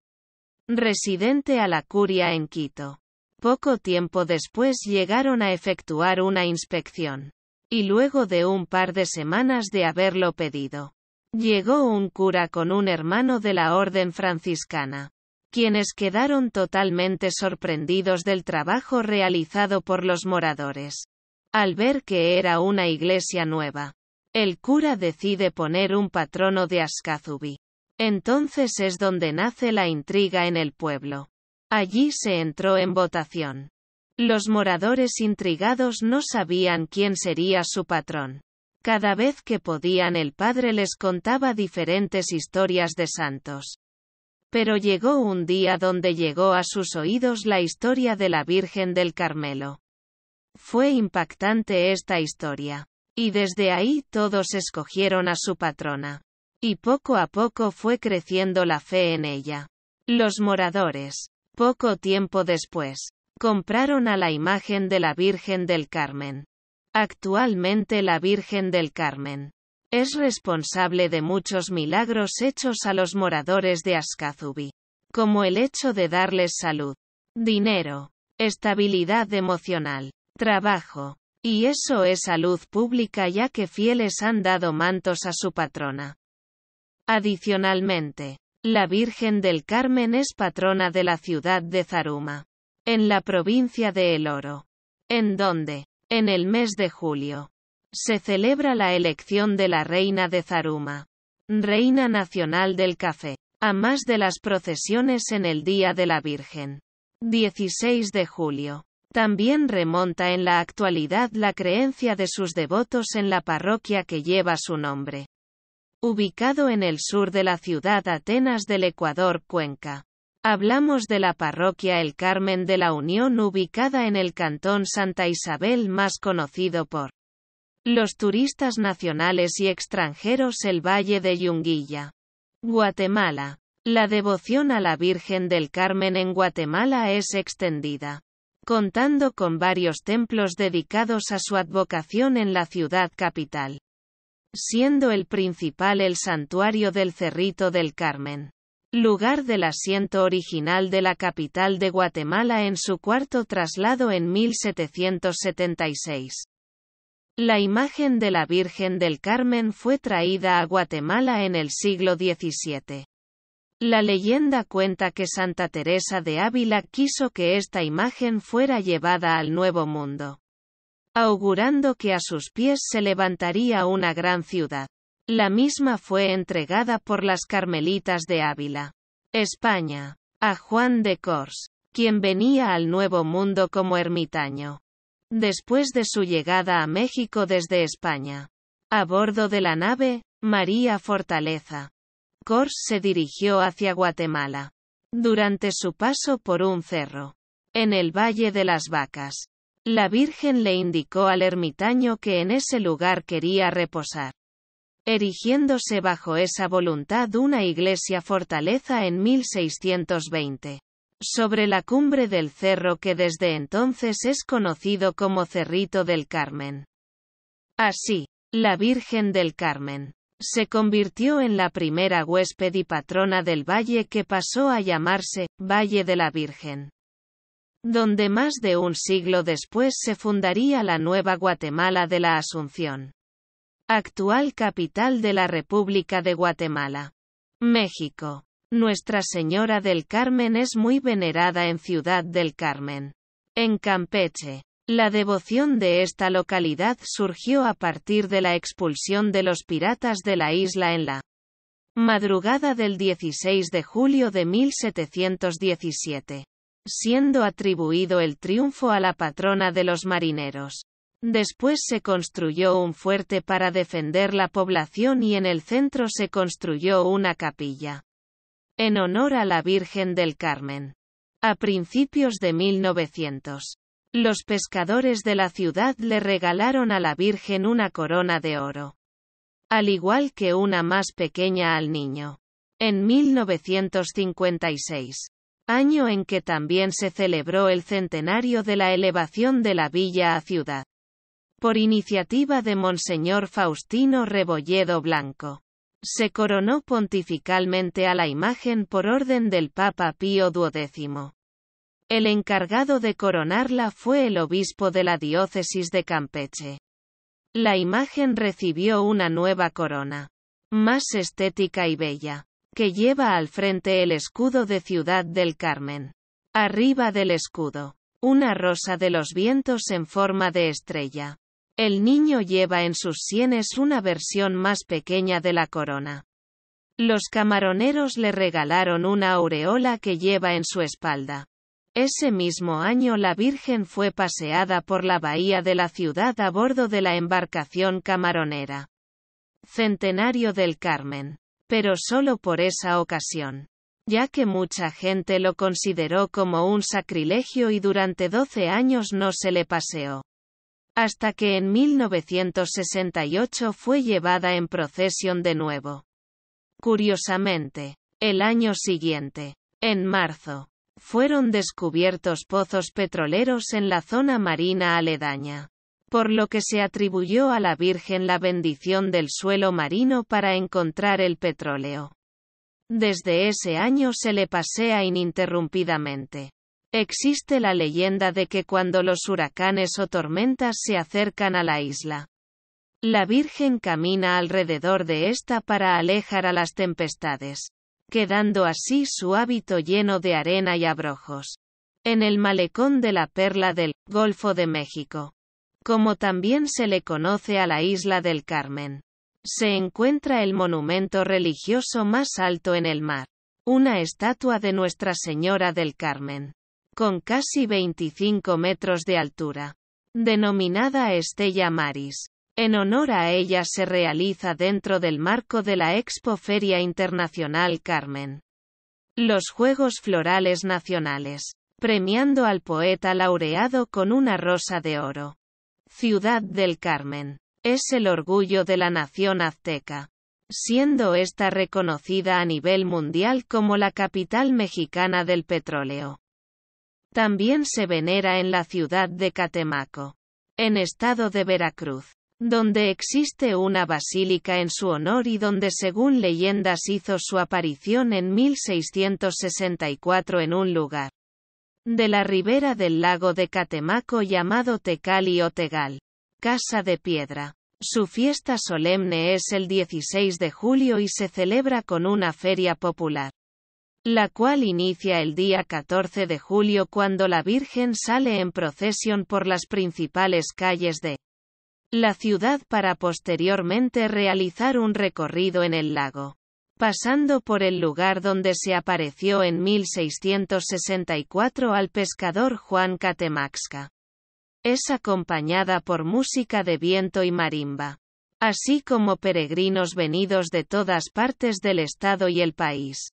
residente a la curia en Quito. Poco tiempo después llegaron a efectuar una inspección. Y luego de un par de semanas de haberlo pedido, llegó un cura con un hermano de la orden franciscana, quienes quedaron totalmente sorprendidos del trabajo realizado por los moradores. Al ver que era una iglesia nueva, el cura decide poner un patrono de Ascazubi. Entonces es donde nace la intriga en el pueblo. Allí se entró en votación. Los moradores intrigados no sabían quién sería su patrón. Cada vez que podían el padre les contaba diferentes historias de santos. Pero llegó un día donde llegó a sus oídos la historia de la Virgen del Carmelo. Fue impactante esta historia. Y desde ahí todos escogieron a su patrona. Y poco a poco fue creciendo la fe en ella. Los moradores, poco tiempo después, compraron a la imagen de la Virgen del Carmen. Actualmente la Virgen del Carmen es responsable de muchos milagros hechos a los moradores de Ascazubi, como el hecho de darles salud, dinero, estabilidad emocional, trabajo. Y eso es salud pública ya que fieles han dado mantos a su patrona. Adicionalmente, la Virgen del Carmen es patrona de la ciudad de Zaruma, en la provincia de El Oro, en donde, en el mes de julio, se celebra la elección de la Reina de Zaruma, Reina Nacional del Café, a más de las procesiones en el Día de la Virgen. 16 de julio. También remonta en la actualidad la creencia de sus devotos en la parroquia que lleva su nombre. Ubicado en el sur de la ciudad Atenas del Ecuador Cuenca. Hablamos de la parroquia El Carmen de la Unión ubicada en el cantón Santa Isabel más conocido por los turistas nacionales y extranjeros el Valle de Yunguilla. Guatemala. La devoción a la Virgen del Carmen en Guatemala es extendida contando con varios templos dedicados a su advocación en la ciudad capital. Siendo el principal el santuario del Cerrito del Carmen, lugar del asiento original de la capital de Guatemala en su cuarto traslado en 1776. La imagen de la Virgen del Carmen fue traída a Guatemala en el siglo XVII. La leyenda cuenta que Santa Teresa de Ávila quiso que esta imagen fuera llevada al Nuevo Mundo, augurando que a sus pies se levantaría una gran ciudad. La misma fue entregada por las Carmelitas de Ávila, España, a Juan de Cors, quien venía al Nuevo Mundo como ermitaño. Después de su llegada a México desde España, a bordo de la nave, María Fortaleza, Corse se dirigió hacia Guatemala. Durante su paso por un cerro, en el Valle de las Vacas, la Virgen le indicó al ermitaño que en ese lugar quería reposar, erigiéndose bajo esa voluntad una iglesia fortaleza en 1620, sobre la cumbre del cerro que desde entonces es conocido como Cerrito del Carmen. Así, la Virgen del Carmen se convirtió en la primera huésped y patrona del valle que pasó a llamarse Valle de la Virgen donde más de un siglo después se fundaría la nueva Guatemala de la Asunción, actual capital de la República de Guatemala, México. Nuestra Señora del Carmen es muy venerada en Ciudad del Carmen, en Campeche, la devoción de esta localidad surgió a partir de la expulsión de los piratas de la isla en la madrugada del 16 de julio de 1717, siendo atribuido el triunfo a la patrona de los marineros. Después se construyó un fuerte para defender la población y en el centro se construyó una capilla. En honor a la Virgen del Carmen. A principios de 1900. Los pescadores de la ciudad le regalaron a la Virgen una corona de oro. Al igual que una más pequeña al niño. En 1956, año en que también se celebró el centenario de la elevación de la villa a ciudad. Por iniciativa de Monseñor Faustino Rebolledo Blanco. Se coronó pontificalmente a la imagen por orden del Papa Pío XII. El encargado de coronarla fue el obispo de la diócesis de Campeche. La imagen recibió una nueva corona, más estética y bella, que lleva al frente el escudo de Ciudad del Carmen. Arriba del escudo, una rosa de los vientos en forma de estrella. El niño lleva en sus sienes una versión más pequeña de la corona. Los camaroneros le regalaron una aureola que lleva en su espalda. Ese mismo año la Virgen fue paseada por la bahía de la ciudad a bordo de la embarcación camaronera. Centenario del Carmen. Pero solo por esa ocasión. Ya que mucha gente lo consideró como un sacrilegio y durante 12 años no se le paseó. Hasta que en 1968 fue llevada en procesión de nuevo. Curiosamente, el año siguiente, en marzo, fueron descubiertos pozos petroleros en la zona marina aledaña, por lo que se atribuyó a la Virgen la bendición del suelo marino para encontrar el petróleo. Desde ese año se le pasea ininterrumpidamente. Existe la leyenda de que cuando los huracanes o tormentas se acercan a la isla, la Virgen camina alrededor de esta para alejar a las tempestades quedando así su hábito lleno de arena y abrojos. En el malecón de la Perla del Golfo de México, como también se le conoce a la isla del Carmen, se encuentra el monumento religioso más alto en el mar, una estatua de Nuestra Señora del Carmen, con casi 25 metros de altura, denominada Estella Maris. En honor a ella se realiza dentro del marco de la Expo Feria Internacional Carmen. Los Juegos Florales Nacionales. Premiando al poeta laureado con una rosa de oro. Ciudad del Carmen. Es el orgullo de la nación azteca. Siendo esta reconocida a nivel mundial como la capital mexicana del petróleo. También se venera en la ciudad de Catemaco. En estado de Veracruz donde existe una basílica en su honor y donde según leyendas hizo su aparición en 1664 en un lugar de la ribera del lago de Catemaco llamado Tecali o Tegal, Casa de Piedra. Su fiesta solemne es el 16 de julio y se celebra con una feria popular, la cual inicia el día 14 de julio cuando la Virgen sale en procesión por las principales calles de la ciudad para posteriormente realizar un recorrido en el lago. Pasando por el lugar donde se apareció en 1664 al pescador Juan Catemaxca. Es acompañada por música de viento y marimba. Así como peregrinos venidos de todas partes del estado y el país.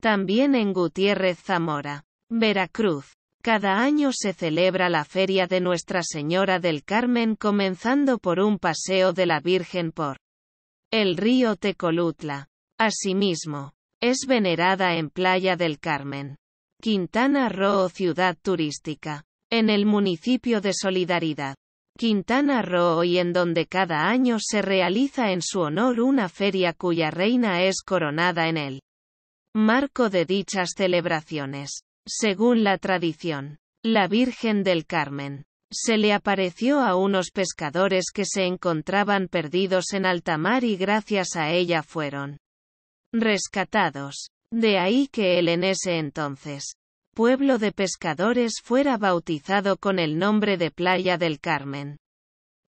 También en Gutiérrez Zamora, Veracruz, cada año se celebra la Feria de Nuestra Señora del Carmen comenzando por un paseo de la Virgen por el río Tecolutla. Asimismo, es venerada en Playa del Carmen, Quintana Roo ciudad turística, en el municipio de Solidaridad, Quintana Roo y en donde cada año se realiza en su honor una feria cuya reina es coronada en el marco de dichas celebraciones. Según la tradición, la Virgen del Carmen se le apareció a unos pescadores que se encontraban perdidos en alta mar y gracias a ella fueron rescatados. De ahí que el en ese entonces pueblo de pescadores fuera bautizado con el nombre de Playa del Carmen.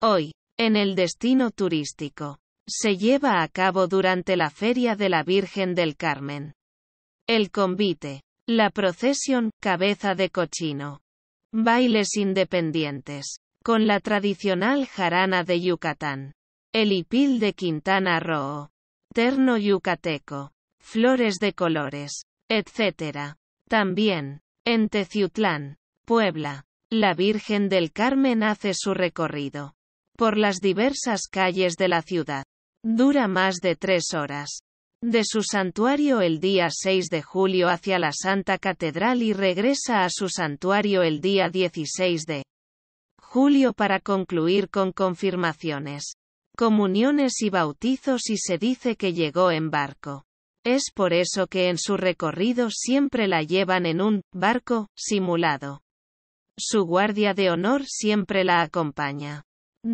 Hoy, en el destino turístico, se lleva a cabo durante la Feria de la Virgen del Carmen. El convite, la procesión, cabeza de cochino. Bailes independientes. Con la tradicional jarana de Yucatán. El hipil de Quintana Roo. Terno yucateco. Flores de colores. Etc. También. En Teciutlán, Puebla. La Virgen del Carmen hace su recorrido. Por las diversas calles de la ciudad. Dura más de tres horas de su santuario el día 6 de julio hacia la Santa Catedral y regresa a su santuario el día 16 de julio para concluir con confirmaciones, comuniones y bautizos y se dice que llegó en barco. Es por eso que en su recorrido siempre la llevan en un barco simulado. Su guardia de honor siempre la acompaña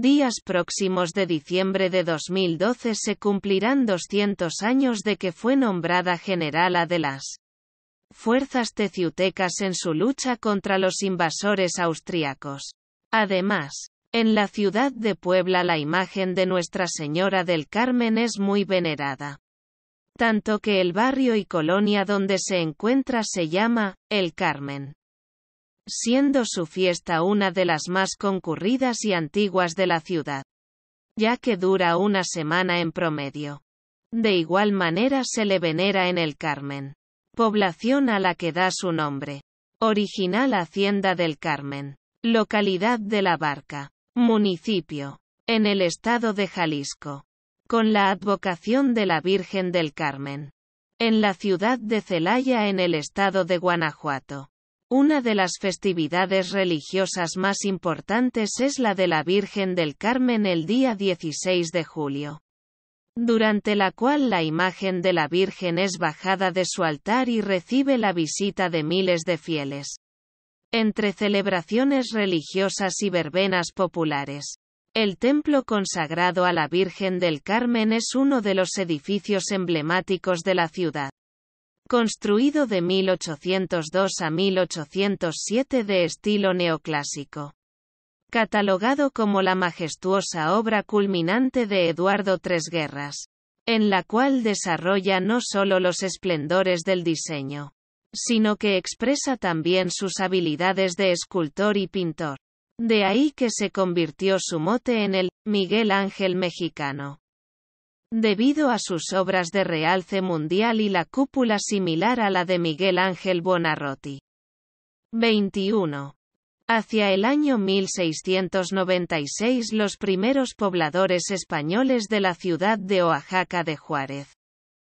días próximos de diciembre de 2012 se cumplirán 200 años de que fue nombrada generala de las fuerzas teciutecas en su lucha contra los invasores austriacos. Además, en la ciudad de Puebla la imagen de Nuestra Señora del Carmen es muy venerada. Tanto que el barrio y colonia donde se encuentra se llama El Carmen siendo su fiesta una de las más concurridas y antiguas de la ciudad, ya que dura una semana en promedio. De igual manera se le venera en el Carmen, población a la que da su nombre. Original Hacienda del Carmen, localidad de La Barca, municipio, en el estado de Jalisco, con la advocación de la Virgen del Carmen, en la ciudad de Celaya en el estado de Guanajuato. Una de las festividades religiosas más importantes es la de la Virgen del Carmen el día 16 de julio, durante la cual la imagen de la Virgen es bajada de su altar y recibe la visita de miles de fieles. Entre celebraciones religiosas y verbenas populares. El templo consagrado a la Virgen del Carmen es uno de los edificios emblemáticos de la ciudad. Construido de 1802 a 1807 de estilo neoclásico. Catalogado como la majestuosa obra culminante de Eduardo Tres Guerras. En la cual desarrolla no solo los esplendores del diseño, sino que expresa también sus habilidades de escultor y pintor. De ahí que se convirtió su mote en el Miguel Ángel mexicano. Debido a sus obras de realce mundial y la cúpula similar a la de Miguel Ángel Buonarroti. 21. Hacia el año 1696 los primeros pobladores españoles de la ciudad de Oaxaca de Juárez,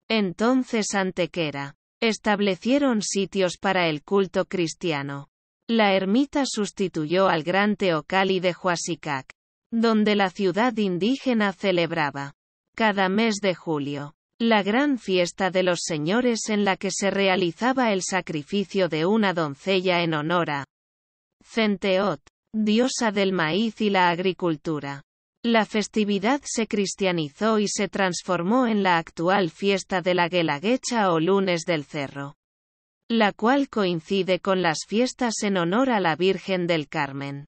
entonces Antequera, establecieron sitios para el culto cristiano. La ermita sustituyó al gran Teocalli de Huasicac, donde la ciudad indígena celebraba cada mes de julio. La gran fiesta de los señores en la que se realizaba el sacrificio de una doncella en honor a Centeot, diosa del maíz y la agricultura. La festividad se cristianizó y se transformó en la actual fiesta de la Guelaguecha o lunes del cerro, la cual coincide con las fiestas en honor a la Virgen del Carmen.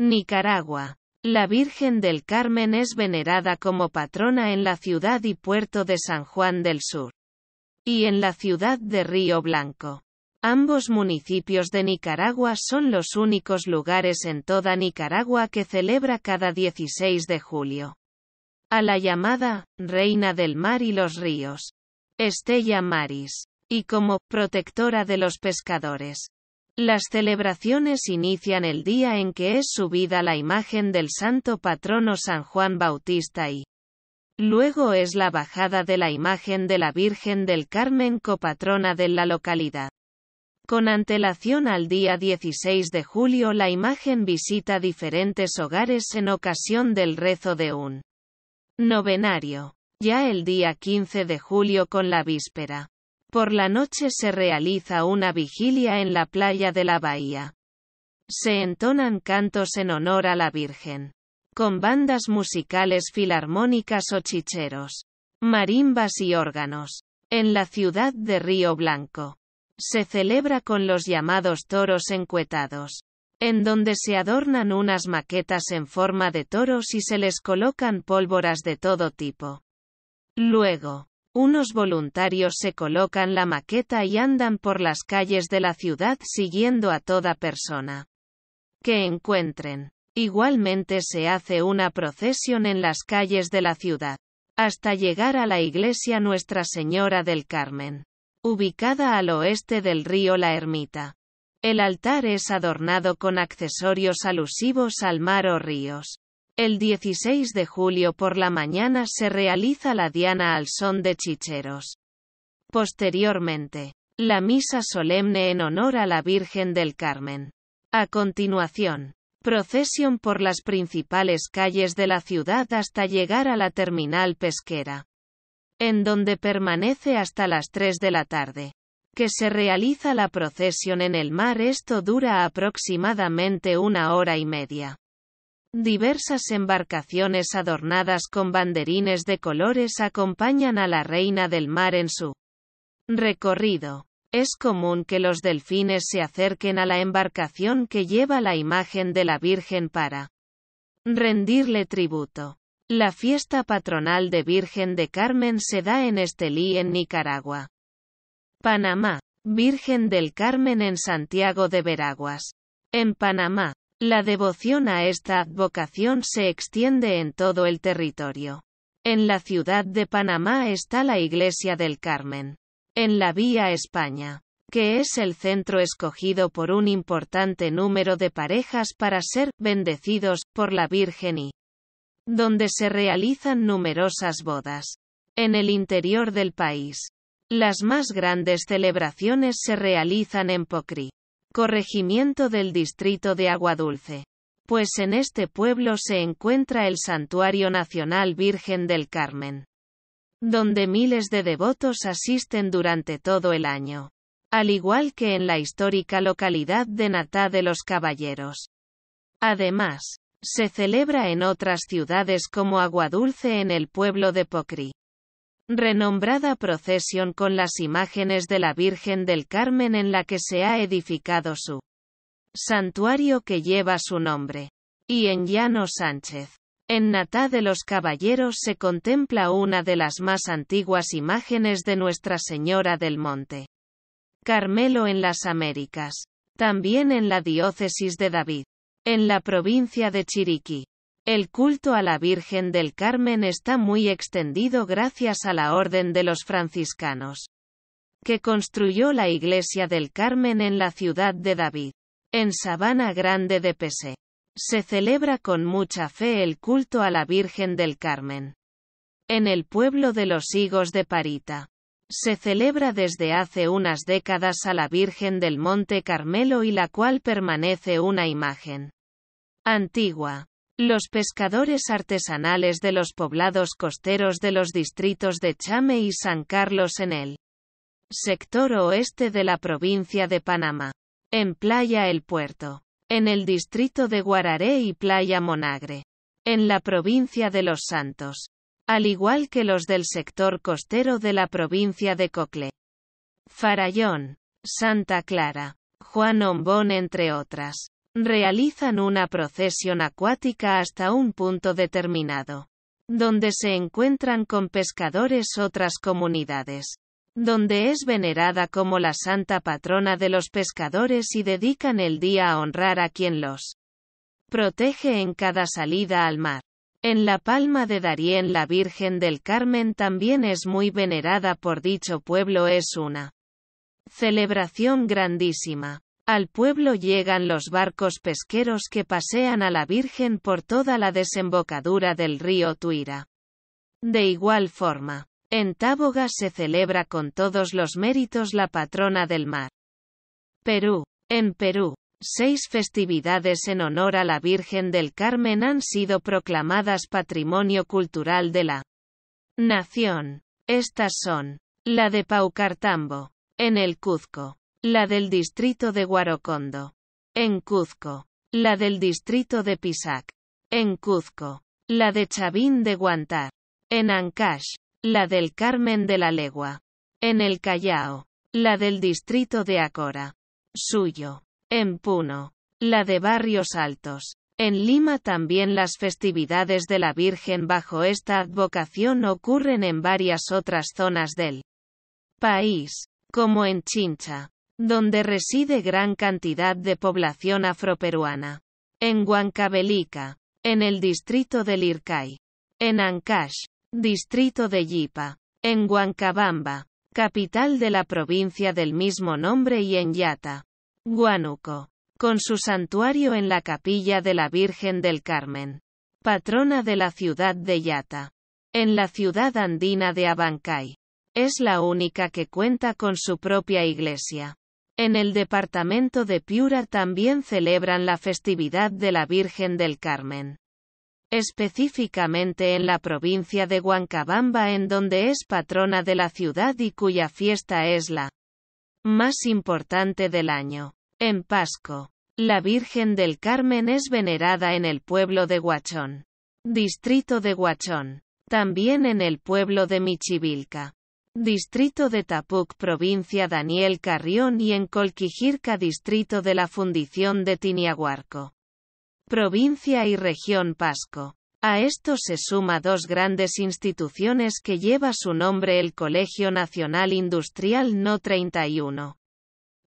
Nicaragua. La Virgen del Carmen es venerada como patrona en la ciudad y puerto de San Juan del Sur. Y en la ciudad de Río Blanco. Ambos municipios de Nicaragua son los únicos lugares en toda Nicaragua que celebra cada 16 de julio. A la llamada, Reina del Mar y los Ríos. Estella Maris. Y como, protectora de los pescadores. Las celebraciones inician el día en que es subida la imagen del santo patrono San Juan Bautista y luego es la bajada de la imagen de la Virgen del Carmen copatrona de la localidad. Con antelación al día 16 de julio la imagen visita diferentes hogares en ocasión del rezo de un novenario. Ya el día 15 de julio con la víspera por la noche se realiza una vigilia en la playa de la bahía. Se entonan cantos en honor a la Virgen. Con bandas musicales filarmónicas o chicheros. Marimbas y órganos. En la ciudad de Río Blanco. Se celebra con los llamados toros encuetados. En donde se adornan unas maquetas en forma de toros y se les colocan pólvoras de todo tipo. Luego, unos voluntarios se colocan la maqueta y andan por las calles de la ciudad siguiendo a toda persona que encuentren. Igualmente se hace una procesión en las calles de la ciudad, hasta llegar a la iglesia Nuestra Señora del Carmen, ubicada al oeste del río La Ermita. El altar es adornado con accesorios alusivos al mar o ríos. El 16 de julio por la mañana se realiza la diana al son de chicheros. Posteriormente, la misa solemne en honor a la Virgen del Carmen. A continuación, procesión por las principales calles de la ciudad hasta llegar a la terminal pesquera, en donde permanece hasta las 3 de la tarde. Que se realiza la procesión en el mar esto dura aproximadamente una hora y media. Diversas embarcaciones adornadas con banderines de colores acompañan a la reina del mar en su recorrido. Es común que los delfines se acerquen a la embarcación que lleva la imagen de la Virgen para rendirle tributo. La fiesta patronal de Virgen de Carmen se da en Estelí en Nicaragua. Panamá. Virgen del Carmen en Santiago de Veraguas. En Panamá, la devoción a esta advocación se extiende en todo el territorio. En la ciudad de Panamá está la Iglesia del Carmen. En la Vía España, que es el centro escogido por un importante número de parejas para ser bendecidos por la Virgen y donde se realizan numerosas bodas. En el interior del país, las más grandes celebraciones se realizan en Pocri. Corregimiento del distrito de Aguadulce. Pues en este pueblo se encuentra el Santuario Nacional Virgen del Carmen. Donde miles de devotos asisten durante todo el año. Al igual que en la histórica localidad de Natá de los Caballeros. Además, se celebra en otras ciudades como Aguadulce en el pueblo de Pocri renombrada procesión con las imágenes de la Virgen del Carmen en la que se ha edificado su santuario que lleva su nombre. Y en Llano Sánchez. En Natá de los Caballeros se contempla una de las más antiguas imágenes de Nuestra Señora del Monte. Carmelo en las Américas. También en la diócesis de David. En la provincia de Chiriquí. El culto a la Virgen del Carmen está muy extendido gracias a la Orden de los Franciscanos, que construyó la Iglesia del Carmen en la ciudad de David, en Sabana Grande de Pese. Se celebra con mucha fe el culto a la Virgen del Carmen. En el pueblo de los Higos de Parita. Se celebra desde hace unas décadas a la Virgen del Monte Carmelo y la cual permanece una imagen antigua los pescadores artesanales de los poblados costeros de los distritos de Chame y San Carlos en el sector oeste de la provincia de Panamá. En Playa El Puerto. En el distrito de Guararé y Playa Monagre. En la provincia de Los Santos. Al igual que los del sector costero de la provincia de Cocle. Farallón. Santa Clara. Juan Ombón entre otras realizan una procesión acuática hasta un punto determinado, donde se encuentran con pescadores otras comunidades, donde es venerada como la santa patrona de los pescadores y dedican el día a honrar a quien los protege en cada salida al mar. En La Palma de Darién la Virgen del Carmen también es muy venerada por dicho pueblo es una celebración grandísima. Al pueblo llegan los barcos pesqueros que pasean a la Virgen por toda la desembocadura del río Tuira. De igual forma, en Táboga se celebra con todos los méritos la patrona del mar. Perú. En Perú, seis festividades en honor a la Virgen del Carmen han sido proclamadas Patrimonio Cultural de la Nación. Estas son, la de Paucartambo, en el Cuzco, la del distrito de Guarocondo. En Cuzco. La del distrito de Pisac. En Cuzco. La de Chavín de Guantar. En Ancash. La del Carmen de la Legua. En el Callao. La del distrito de Acora. Suyo. En Puno. La de Barrios Altos. En Lima también las festividades de la Virgen bajo esta advocación ocurren en varias otras zonas del país, como en Chincha donde reside gran cantidad de población afroperuana. En Huancavelica, en el distrito del Ircay, en Ancash, distrito de Yipa, en Huancabamba, capital de la provincia del mismo nombre y en Yata, Guanuco. con su santuario en la capilla de la Virgen del Carmen, patrona de la ciudad de Yata. En la ciudad andina de Abancay, es la única que cuenta con su propia iglesia. En el departamento de Piura también celebran la festividad de la Virgen del Carmen. Específicamente en la provincia de Huancabamba en donde es patrona de la ciudad y cuya fiesta es la más importante del año. En Pasco, la Virgen del Carmen es venerada en el pueblo de Huachón, distrito de Huachón, también en el pueblo de Michivilca. Distrito de Tapuc, provincia Daniel Carrión y en Colquijirca, distrito de la Fundición de Tiniaguarco. Provincia y región Pasco. A esto se suma dos grandes instituciones que lleva su nombre el Colegio Nacional Industrial No 31.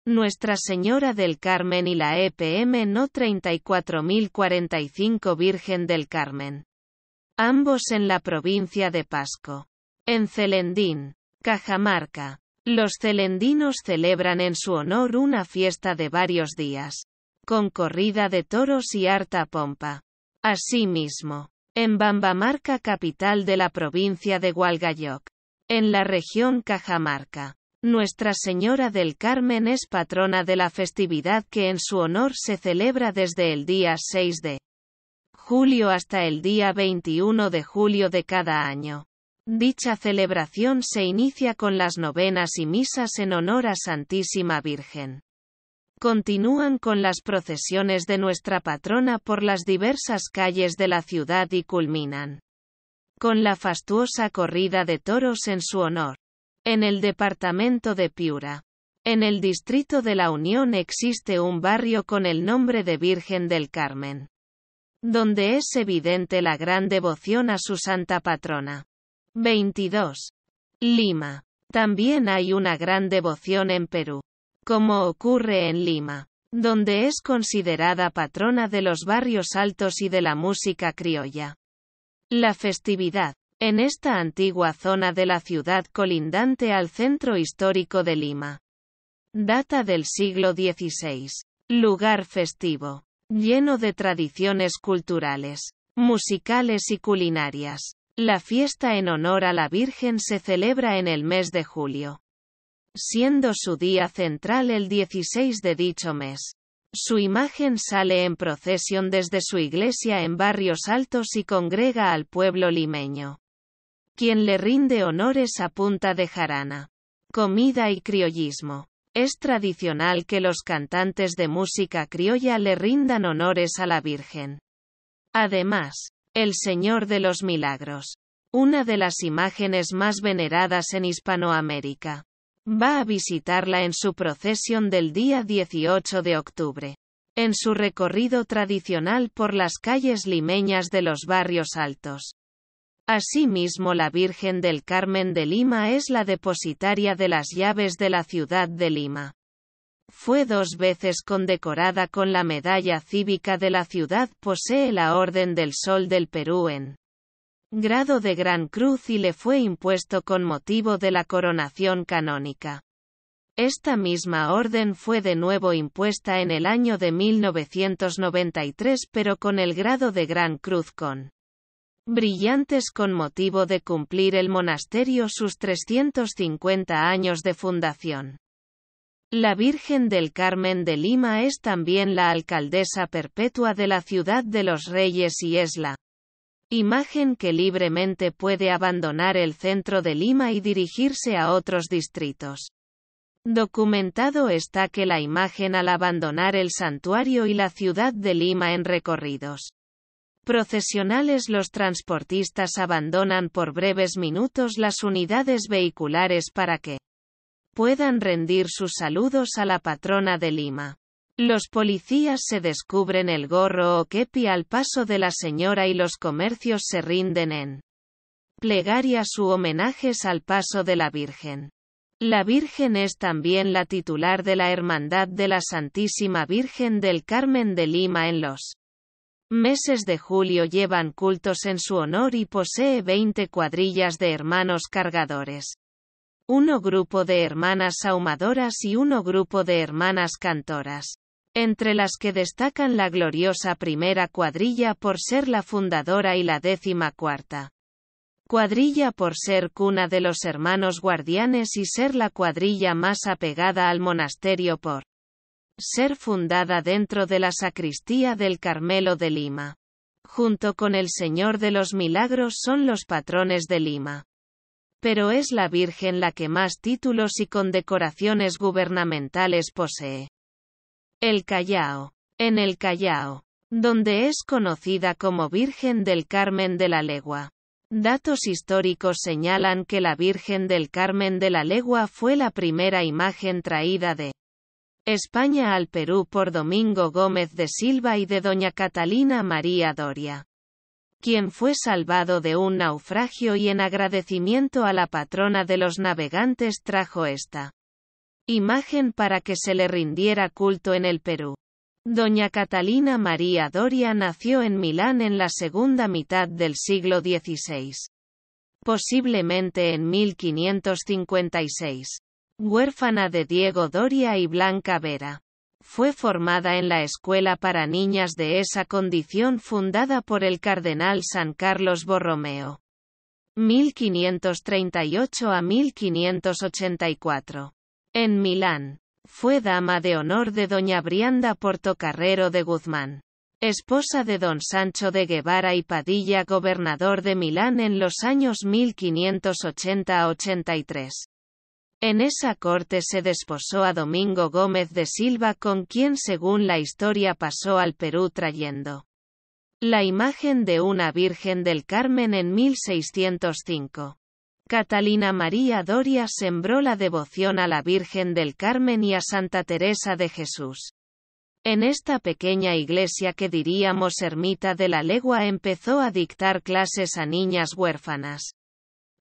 Nuestra Señora del Carmen y la EPM No 34045 Virgen del Carmen. Ambos en la provincia de Pasco. En Celendín, Cajamarca. Los celendinos celebran en su honor una fiesta de varios días, con corrida de toros y harta pompa. Asimismo, en Bambamarca, capital de la provincia de Hualgayoc, en la región Cajamarca, Nuestra Señora del Carmen es patrona de la festividad que en su honor se celebra desde el día 6 de julio hasta el día 21 de julio de cada año. Dicha celebración se inicia con las novenas y misas en honor a Santísima Virgen. Continúan con las procesiones de nuestra patrona por las diversas calles de la ciudad y culminan con la fastuosa corrida de toros en su honor. En el departamento de Piura. En el distrito de La Unión existe un barrio con el nombre de Virgen del Carmen, donde es evidente la gran devoción a su santa patrona. 22. Lima. También hay una gran devoción en Perú. Como ocurre en Lima, donde es considerada patrona de los barrios altos y de la música criolla. La festividad. En esta antigua zona de la ciudad colindante al centro histórico de Lima. Data del siglo XVI. Lugar festivo. Lleno de tradiciones culturales, musicales y culinarias. La fiesta en honor a la Virgen se celebra en el mes de julio, siendo su día central el 16 de dicho mes. Su imagen sale en procesión desde su iglesia en Barrios Altos y congrega al pueblo limeño, quien le rinde honores a punta de jarana, comida y criollismo. Es tradicional que los cantantes de música criolla le rindan honores a la Virgen. Además, el Señor de los Milagros. Una de las imágenes más veneradas en Hispanoamérica. Va a visitarla en su procesión del día 18 de octubre. En su recorrido tradicional por las calles limeñas de los barrios altos. Asimismo, la Virgen del Carmen de Lima es la depositaria de las llaves de la ciudad de Lima. Fue dos veces condecorada con la Medalla Cívica de la Ciudad. Posee la Orden del Sol del Perú en grado de Gran Cruz y le fue impuesto con motivo de la coronación canónica. Esta misma orden fue de nuevo impuesta en el año de 1993 pero con el grado de Gran Cruz con brillantes con motivo de cumplir el monasterio sus 350 años de fundación. La Virgen del Carmen de Lima es también la alcaldesa perpetua de la ciudad de los Reyes y es la imagen que libremente puede abandonar el centro de Lima y dirigirse a otros distritos. Documentado está que la imagen al abandonar el santuario y la ciudad de Lima en recorridos procesionales los transportistas abandonan por breves minutos las unidades vehiculares para que puedan rendir sus saludos a la patrona de Lima. Los policías se descubren el gorro o kepi al paso de la señora y los comercios se rinden en plegarias su homenajes al paso de la Virgen. La Virgen es también la titular de la Hermandad de la Santísima Virgen del Carmen de Lima en los meses de julio llevan cultos en su honor y posee 20 cuadrillas de hermanos cargadores uno grupo de hermanas ahumadoras y uno grupo de hermanas cantoras, entre las que destacan la gloriosa primera cuadrilla por ser la fundadora y la décima cuarta cuadrilla por ser cuna de los hermanos guardianes y ser la cuadrilla más apegada al monasterio por ser fundada dentro de la sacristía del Carmelo de Lima. Junto con el Señor de los Milagros son los patrones de Lima pero es la Virgen la que más títulos y condecoraciones gubernamentales posee. El Callao. En el Callao, donde es conocida como Virgen del Carmen de la Legua. Datos históricos señalan que la Virgen del Carmen de la Legua fue la primera imagen traída de España al Perú por Domingo Gómez de Silva y de Doña Catalina María Doria quien fue salvado de un naufragio y en agradecimiento a la patrona de los navegantes trajo esta imagen para que se le rindiera culto en el Perú. Doña Catalina María Doria nació en Milán en la segunda mitad del siglo XVI. Posiblemente en 1556. Huérfana de Diego Doria y Blanca Vera fue formada en la Escuela para Niñas de esa condición fundada por el cardenal San Carlos Borromeo. 1538 a 1584. En Milán. Fue dama de honor de doña Brianda Portocarrero de Guzmán. Esposa de don Sancho de Guevara y Padilla, gobernador de Milán en los años 1580 83. En esa corte se desposó a Domingo Gómez de Silva con quien según la historia pasó al Perú trayendo la imagen de una Virgen del Carmen en 1605. Catalina María Doria sembró la devoción a la Virgen del Carmen y a Santa Teresa de Jesús. En esta pequeña iglesia que diríamos ermita de la legua empezó a dictar clases a niñas huérfanas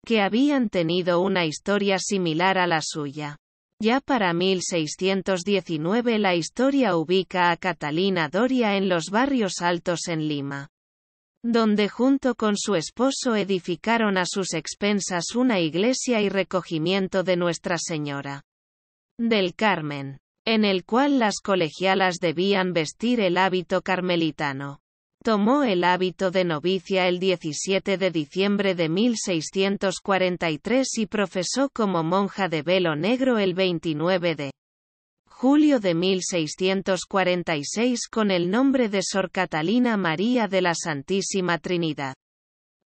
que habían tenido una historia similar a la suya. Ya para 1619 la historia ubica a Catalina Doria en los barrios altos en Lima, donde junto con su esposo edificaron a sus expensas una iglesia y recogimiento de Nuestra Señora del Carmen, en el cual las colegialas debían vestir el hábito carmelitano. Tomó el hábito de novicia el 17 de diciembre de 1643 y profesó como monja de velo negro el 29 de julio de 1646 con el nombre de Sor Catalina María de la Santísima Trinidad.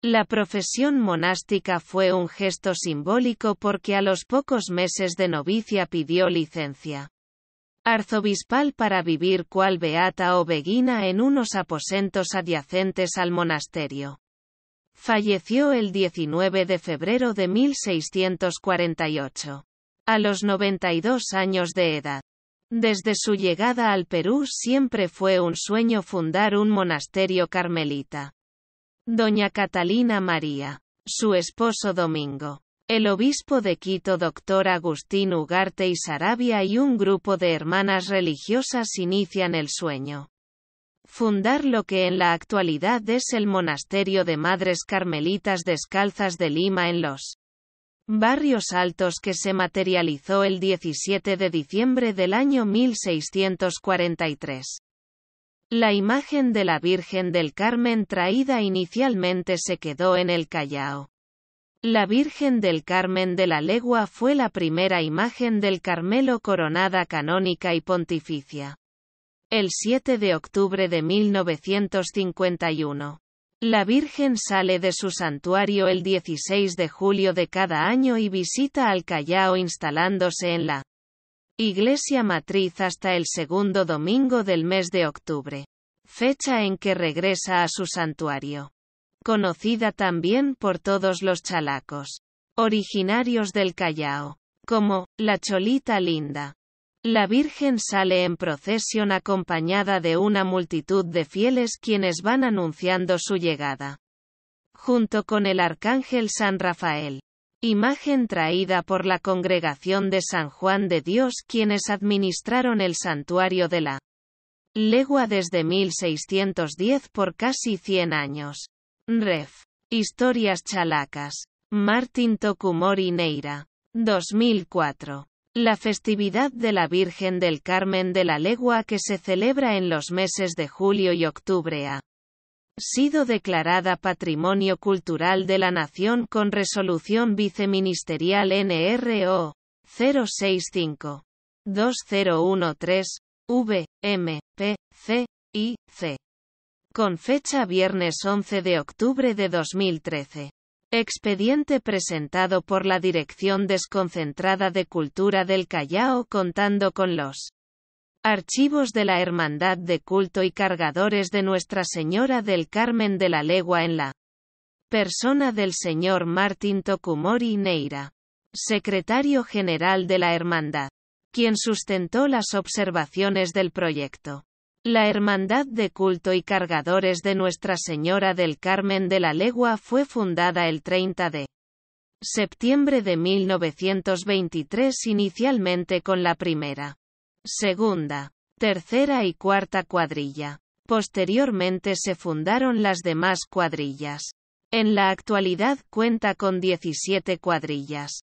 La profesión monástica fue un gesto simbólico porque a los pocos meses de novicia pidió licencia arzobispal para vivir cual beata o beguina en unos aposentos adyacentes al monasterio. Falleció el 19 de febrero de 1648, a los 92 años de edad. Desde su llegada al Perú siempre fue un sueño fundar un monasterio carmelita. Doña Catalina María, su esposo Domingo, el obispo de Quito doctor Agustín Ugarte y Sarabia y un grupo de hermanas religiosas inician el sueño. Fundar lo que en la actualidad es el monasterio de Madres Carmelitas Descalzas de Lima en los Barrios Altos que se materializó el 17 de diciembre del año 1643. La imagen de la Virgen del Carmen traída inicialmente se quedó en el Callao. La Virgen del Carmen de la Legua fue la primera imagen del Carmelo coronada canónica y pontificia. El 7 de octubre de 1951. La Virgen sale de su santuario el 16 de julio de cada año y visita al Callao instalándose en la Iglesia Matriz hasta el segundo domingo del mes de octubre, fecha en que regresa a su santuario conocida también por todos los chalacos, originarios del Callao, como la Cholita Linda. La Virgen sale en procesión acompañada de una multitud de fieles quienes van anunciando su llegada. Junto con el Arcángel San Rafael. Imagen traída por la congregación de San Juan de Dios quienes administraron el santuario de la legua desde 1610 por casi 100 años. Ref. Historias chalacas. Martín Tocumori Neira. 2004. La festividad de la Virgen del Carmen de la Legua que se celebra en los meses de julio y octubre ha sido declarada Patrimonio Cultural de la Nación con resolución viceministerial NRO 065 2013 V, con fecha viernes 11 de octubre de 2013. Expediente presentado por la Dirección Desconcentrada de Cultura del Callao contando con los archivos de la Hermandad de Culto y cargadores de Nuestra Señora del Carmen de la Legua en la persona del señor Martín Tokumori Neira, secretario general de la Hermandad, quien sustentó las observaciones del proyecto. La Hermandad de Culto y Cargadores de Nuestra Señora del Carmen de la Legua fue fundada el 30 de septiembre de 1923 inicialmente con la primera, segunda, tercera y cuarta cuadrilla. Posteriormente se fundaron las demás cuadrillas. En la actualidad cuenta con 17 cuadrillas.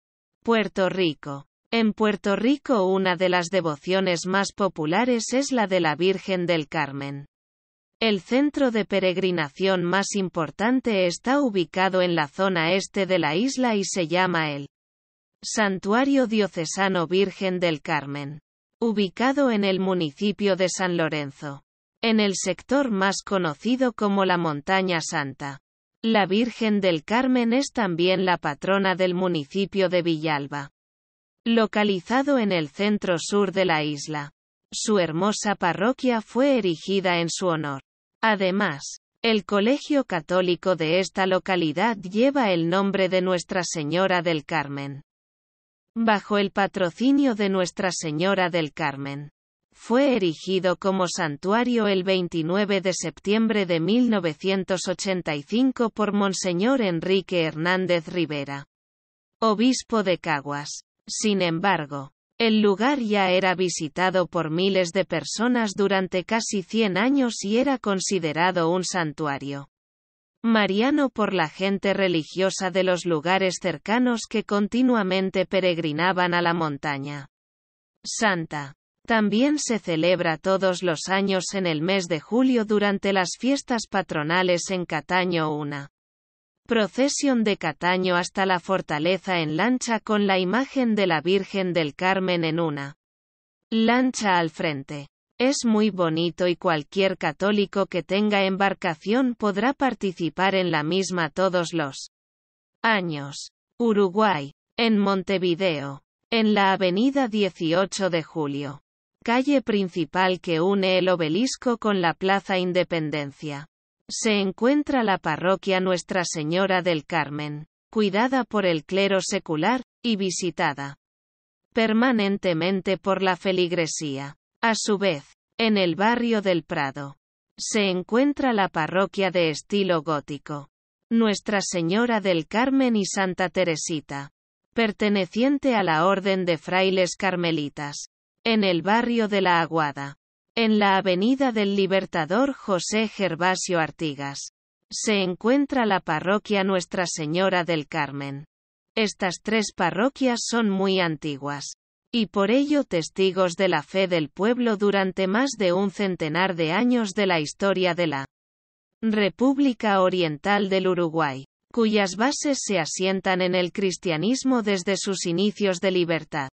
Puerto Rico, en Puerto Rico una de las devociones más populares es la de la Virgen del Carmen. El centro de peregrinación más importante está ubicado en la zona este de la isla y se llama el Santuario Diocesano Virgen del Carmen, ubicado en el municipio de San Lorenzo, en el sector más conocido como la Montaña Santa. La Virgen del Carmen es también la patrona del municipio de Villalba. Localizado en el centro sur de la isla. Su hermosa parroquia fue erigida en su honor. Además, el colegio católico de esta localidad lleva el nombre de Nuestra Señora del Carmen. Bajo el patrocinio de Nuestra Señora del Carmen. Fue erigido como santuario el 29 de septiembre de 1985 por Monseñor Enrique Hernández Rivera. Obispo de Caguas. Sin embargo, el lugar ya era visitado por miles de personas durante casi 100 años y era considerado un santuario mariano por la gente religiosa de los lugares cercanos que continuamente peregrinaban a la montaña. Santa. También se celebra todos los años en el mes de julio durante las fiestas patronales en Cataño una Procesión de Cataño hasta la fortaleza en lancha con la imagen de la Virgen del Carmen en una lancha al frente. Es muy bonito y cualquier católico que tenga embarcación podrá participar en la misma todos los años. Uruguay. En Montevideo. En la avenida 18 de Julio. Calle principal que une el obelisco con la Plaza Independencia se encuentra la parroquia Nuestra Señora del Carmen, cuidada por el clero secular, y visitada permanentemente por la feligresía. A su vez, en el barrio del Prado, se encuentra la parroquia de estilo gótico, Nuestra Señora del Carmen y Santa Teresita, perteneciente a la Orden de Frailes Carmelitas, en el barrio de la Aguada. En la Avenida del Libertador José Gervasio Artigas. Se encuentra la parroquia Nuestra Señora del Carmen. Estas tres parroquias son muy antiguas. Y por ello testigos de la fe del pueblo durante más de un centenar de años de la historia de la República Oriental del Uruguay, cuyas bases se asientan en el cristianismo desde sus inicios de libertad.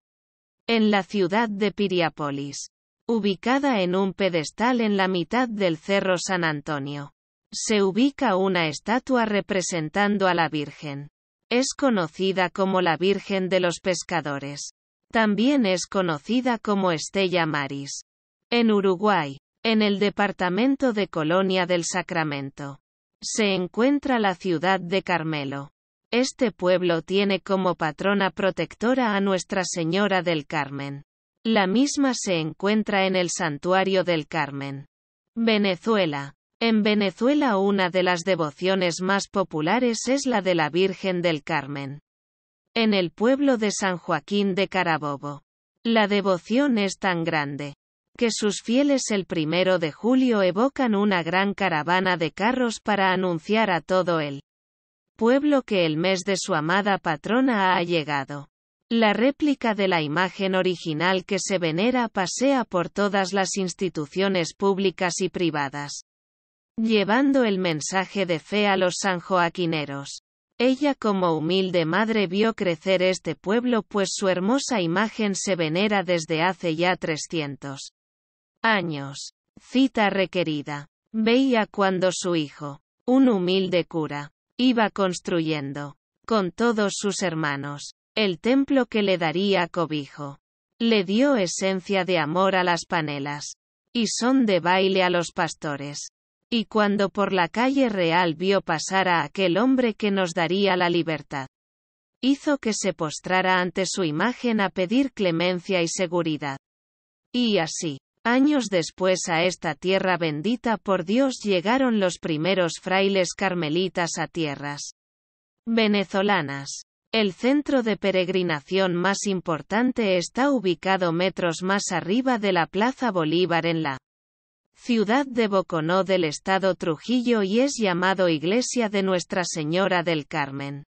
En la ciudad de Piriápolis Ubicada en un pedestal en la mitad del Cerro San Antonio. Se ubica una estatua representando a la Virgen. Es conocida como la Virgen de los Pescadores. También es conocida como Estella Maris. En Uruguay, en el departamento de Colonia del Sacramento, se encuentra la ciudad de Carmelo. Este pueblo tiene como patrona protectora a Nuestra Señora del Carmen. La misma se encuentra en el Santuario del Carmen. Venezuela. En Venezuela una de las devociones más populares es la de la Virgen del Carmen. En el pueblo de San Joaquín de Carabobo. La devoción es tan grande que sus fieles el primero de julio evocan una gran caravana de carros para anunciar a todo el pueblo que el mes de su amada patrona ha llegado. La réplica de la imagen original que se venera pasea por todas las instituciones públicas y privadas, llevando el mensaje de fe a los sanjoaquineros. Ella como humilde madre vio crecer este pueblo pues su hermosa imagen se venera desde hace ya 300 años. Cita requerida. Veía cuando su hijo, un humilde cura, iba construyendo, con todos sus hermanos, el templo que le daría cobijo. Le dio esencia de amor a las panelas. Y son de baile a los pastores. Y cuando por la calle real vio pasar a aquel hombre que nos daría la libertad, hizo que se postrara ante su imagen a pedir clemencia y seguridad. Y así, años después a esta tierra bendita por Dios llegaron los primeros frailes carmelitas a tierras venezolanas. El centro de peregrinación más importante está ubicado metros más arriba de la Plaza Bolívar en la ciudad de Boconó del estado Trujillo y es llamado Iglesia de Nuestra Señora del Carmen.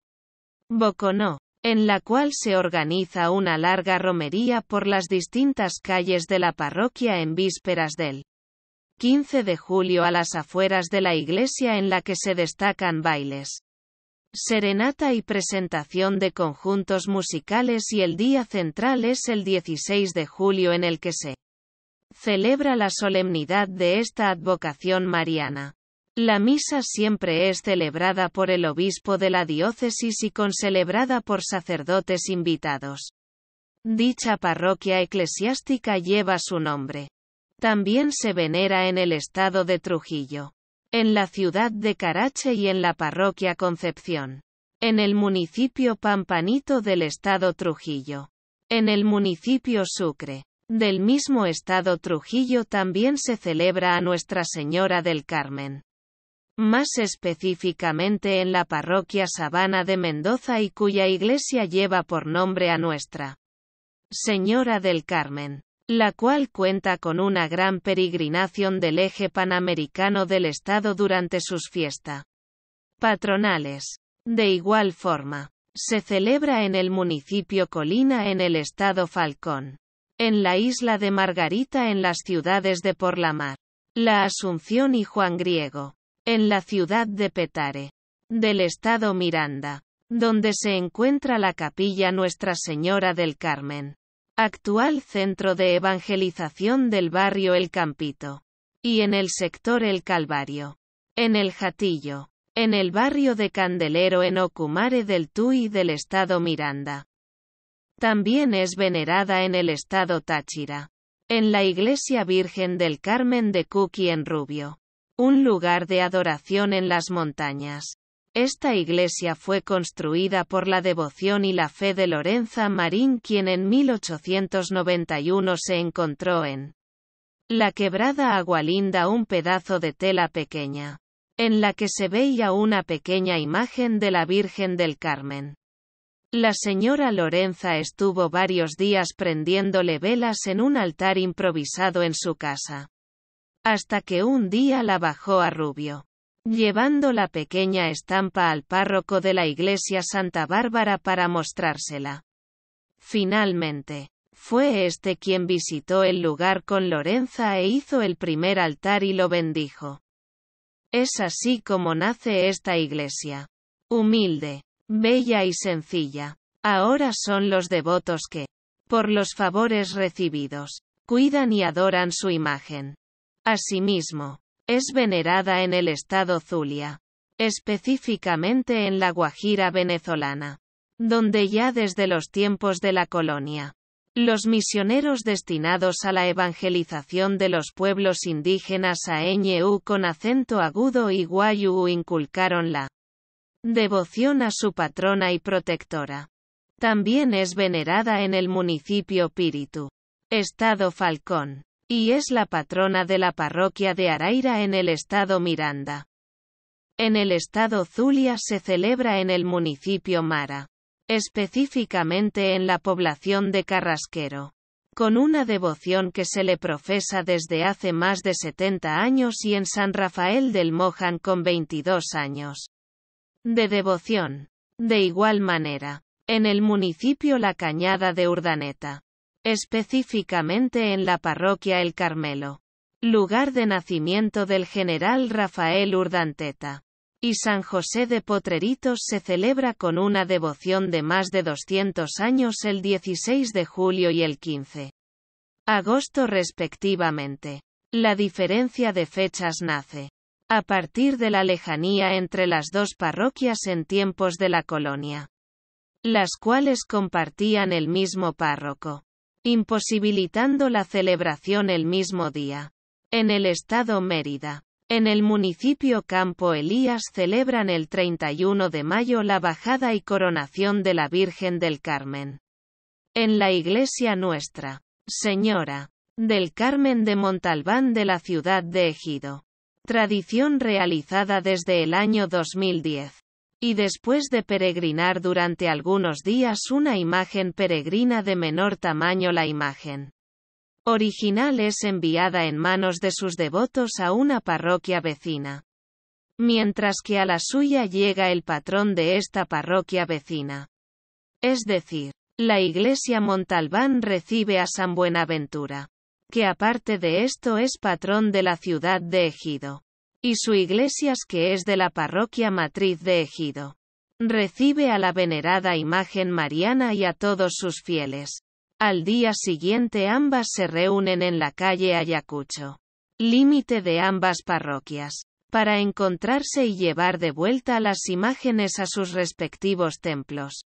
Boconó, en la cual se organiza una larga romería por las distintas calles de la parroquia en vísperas del 15 de julio a las afueras de la iglesia en la que se destacan bailes serenata y presentación de conjuntos musicales y el día central es el 16 de julio en el que se celebra la solemnidad de esta advocación mariana. La misa siempre es celebrada por el obispo de la diócesis y concelebrada por sacerdotes invitados. Dicha parroquia eclesiástica lleva su nombre. También se venera en el estado de Trujillo en la ciudad de Carache y en la parroquia Concepción. En el municipio Pampanito del estado Trujillo. En el municipio Sucre. Del mismo estado Trujillo también se celebra a Nuestra Señora del Carmen. Más específicamente en la parroquia Sabana de Mendoza y cuya iglesia lleva por nombre a Nuestra Señora del Carmen la cual cuenta con una gran peregrinación del eje panamericano del Estado durante sus fiestas patronales. De igual forma, se celebra en el municipio Colina en el Estado Falcón, en la isla de Margarita en las ciudades de Porlamar, La Asunción y Juan Griego, en la ciudad de Petare, del Estado Miranda, donde se encuentra la capilla Nuestra Señora del Carmen actual centro de evangelización del barrio El Campito. Y en el sector El Calvario. En el Jatillo. En el barrio de Candelero en Ocumare del Tuy del estado Miranda. También es venerada en el estado Táchira. En la iglesia Virgen del Carmen de Cuqui en Rubio. Un lugar de adoración en las montañas. Esta iglesia fue construida por la devoción y la fe de Lorenza Marín quien en 1891 se encontró en la quebrada agualinda un pedazo de tela pequeña, en la que se veía una pequeña imagen de la Virgen del Carmen. La señora Lorenza estuvo varios días prendiéndole velas en un altar improvisado en su casa. Hasta que un día la bajó a Rubio llevando la pequeña estampa al párroco de la iglesia Santa Bárbara para mostrársela. Finalmente, fue este quien visitó el lugar con Lorenza e hizo el primer altar y lo bendijo. Es así como nace esta iglesia. Humilde, bella y sencilla. Ahora son los devotos que, por los favores recibidos, cuidan y adoran su imagen. Asimismo, es venerada en el estado Zulia, específicamente en la Guajira venezolana, donde ya desde los tiempos de la colonia, los misioneros destinados a la evangelización de los pueblos indígenas a con acento agudo y guayú inculcaron la devoción a su patrona y protectora. También es venerada en el municipio Piritu, estado Falcón y es la patrona de la parroquia de Araira en el estado Miranda. En el estado Zulia se celebra en el municipio Mara, específicamente en la población de Carrasquero, con una devoción que se le profesa desde hace más de 70 años y en San Rafael del Mojan con 22 años de devoción. De igual manera, en el municipio La Cañada de Urdaneta, específicamente en la parroquia El Carmelo, lugar de nacimiento del general Rafael Urdanteta. Y San José de Potreritos se celebra con una devoción de más de 200 años el 16 de julio y el 15 agosto respectivamente. La diferencia de fechas nace a partir de la lejanía entre las dos parroquias en tiempos de la colonia, las cuales compartían el mismo párroco imposibilitando la celebración el mismo día. En el estado Mérida. En el municipio Campo Elías celebran el 31 de mayo la bajada y coronación de la Virgen del Carmen. En la iglesia nuestra, Señora del Carmen de Montalbán de la ciudad de Ejido. Tradición realizada desde el año 2010 y después de peregrinar durante algunos días una imagen peregrina de menor tamaño la imagen original es enviada en manos de sus devotos a una parroquia vecina. Mientras que a la suya llega el patrón de esta parroquia vecina. Es decir, la iglesia Montalbán recibe a San Buenaventura, que aparte de esto es patrón de la ciudad de Ejido y su iglesias que es de la parroquia matriz de Ejido. Recibe a la venerada imagen mariana y a todos sus fieles. Al día siguiente ambas se reúnen en la calle Ayacucho, límite de ambas parroquias, para encontrarse y llevar de vuelta las imágenes a sus respectivos templos.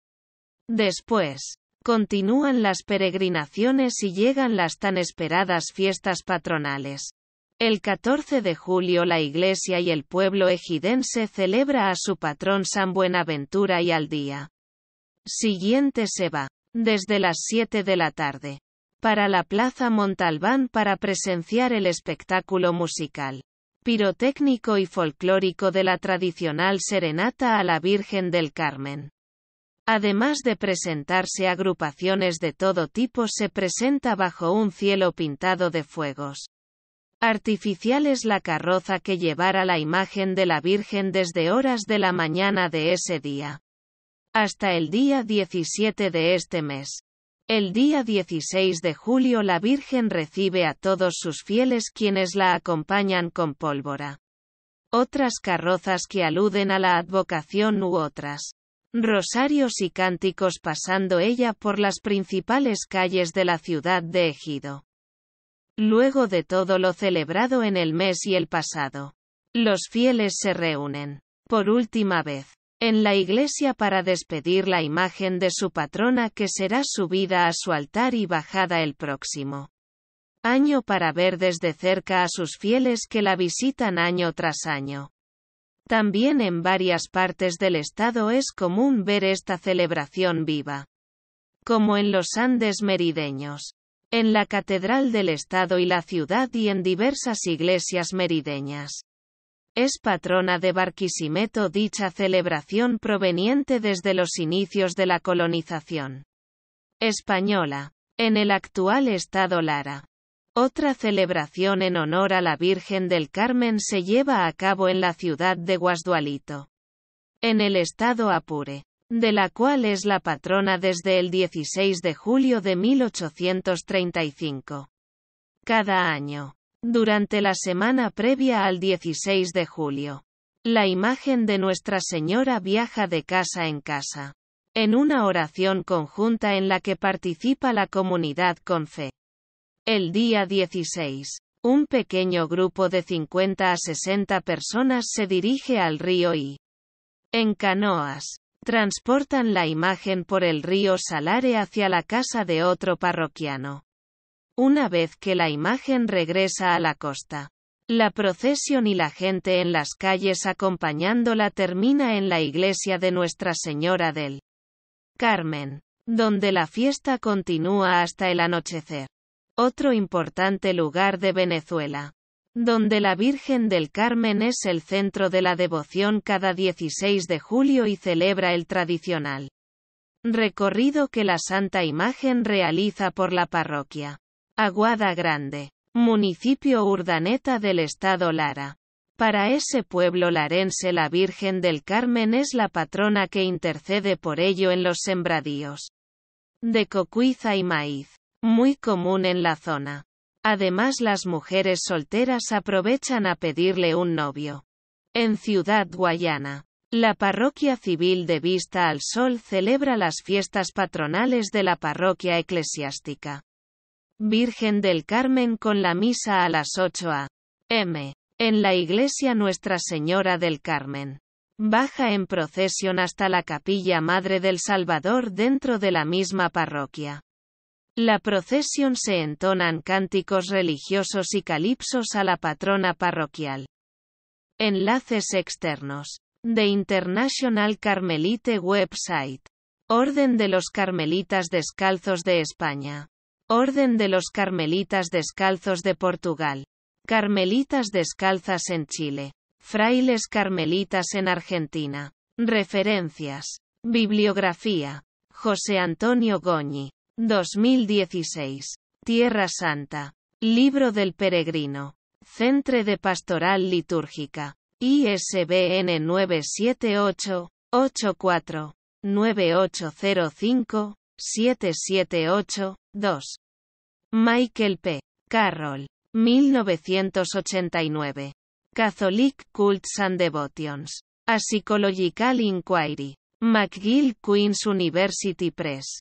Después, continúan las peregrinaciones y llegan las tan esperadas fiestas patronales. El 14 de julio la iglesia y el pueblo ejidense celebra a su patrón San Buenaventura y al día siguiente se va, desde las 7 de la tarde, para la Plaza Montalbán para presenciar el espectáculo musical, pirotécnico y folclórico de la tradicional serenata a la Virgen del Carmen. Además de presentarse agrupaciones de todo tipo se presenta bajo un cielo pintado de fuegos artificial es la carroza que llevara la imagen de la Virgen desde horas de la mañana de ese día hasta el día 17 de este mes. El día 16 de julio la Virgen recibe a todos sus fieles quienes la acompañan con pólvora. Otras carrozas que aluden a la advocación u otras. Rosarios y cánticos pasando ella por las principales calles de la ciudad de Ejido. Luego de todo lo celebrado en el mes y el pasado, los fieles se reúnen, por última vez, en la iglesia para despedir la imagen de su patrona que será subida a su altar y bajada el próximo año para ver desde cerca a sus fieles que la visitan año tras año. También en varias partes del estado es común ver esta celebración viva. Como en los Andes merideños en la Catedral del Estado y la ciudad y en diversas iglesias merideñas. Es patrona de Barquisimeto dicha celebración proveniente desde los inicios de la colonización española, en el actual estado Lara. Otra celebración en honor a la Virgen del Carmen se lleva a cabo en la ciudad de Guasdualito, en el estado Apure de la cual es la patrona desde el 16 de julio de 1835. Cada año, durante la semana previa al 16 de julio, la imagen de Nuestra Señora viaja de casa en casa, en una oración conjunta en la que participa la comunidad con fe. El día 16, un pequeño grupo de 50 a 60 personas se dirige al río y, en canoas, transportan la imagen por el río Salare hacia la casa de otro parroquiano. Una vez que la imagen regresa a la costa, la procesión y la gente en las calles acompañándola termina en la iglesia de Nuestra Señora del Carmen, donde la fiesta continúa hasta el anochecer. Otro importante lugar de Venezuela donde la Virgen del Carmen es el centro de la devoción cada 16 de julio y celebra el tradicional recorrido que la Santa Imagen realiza por la parroquia. Aguada Grande, municipio urdaneta del estado Lara. Para ese pueblo larense la Virgen del Carmen es la patrona que intercede por ello en los sembradíos de cocuiza y maíz, muy común en la zona. Además las mujeres solteras aprovechan a pedirle un novio. En Ciudad Guayana, la parroquia civil de Vista al Sol celebra las fiestas patronales de la parroquia eclesiástica. Virgen del Carmen con la misa a las 8 a. m. En la iglesia Nuestra Señora del Carmen. Baja en procesión hasta la capilla Madre del Salvador dentro de la misma parroquia. La procesión se entonan cánticos religiosos y calipsos a la patrona parroquial. Enlaces externos. The International Carmelite Website. Orden de los Carmelitas Descalzos de España. Orden de los Carmelitas Descalzos de Portugal. Carmelitas Descalzas en Chile. Frailes Carmelitas en Argentina. Referencias. Bibliografía. José Antonio Goñi. 2016. Tierra Santa. Libro del Peregrino. Centre de Pastoral Litúrgica. ISBN 978 84 9805 778 2. Michael P. Carroll. 1989. Catholic Cults and Devotions. A Psychological Inquiry. McGill Queen's University Press.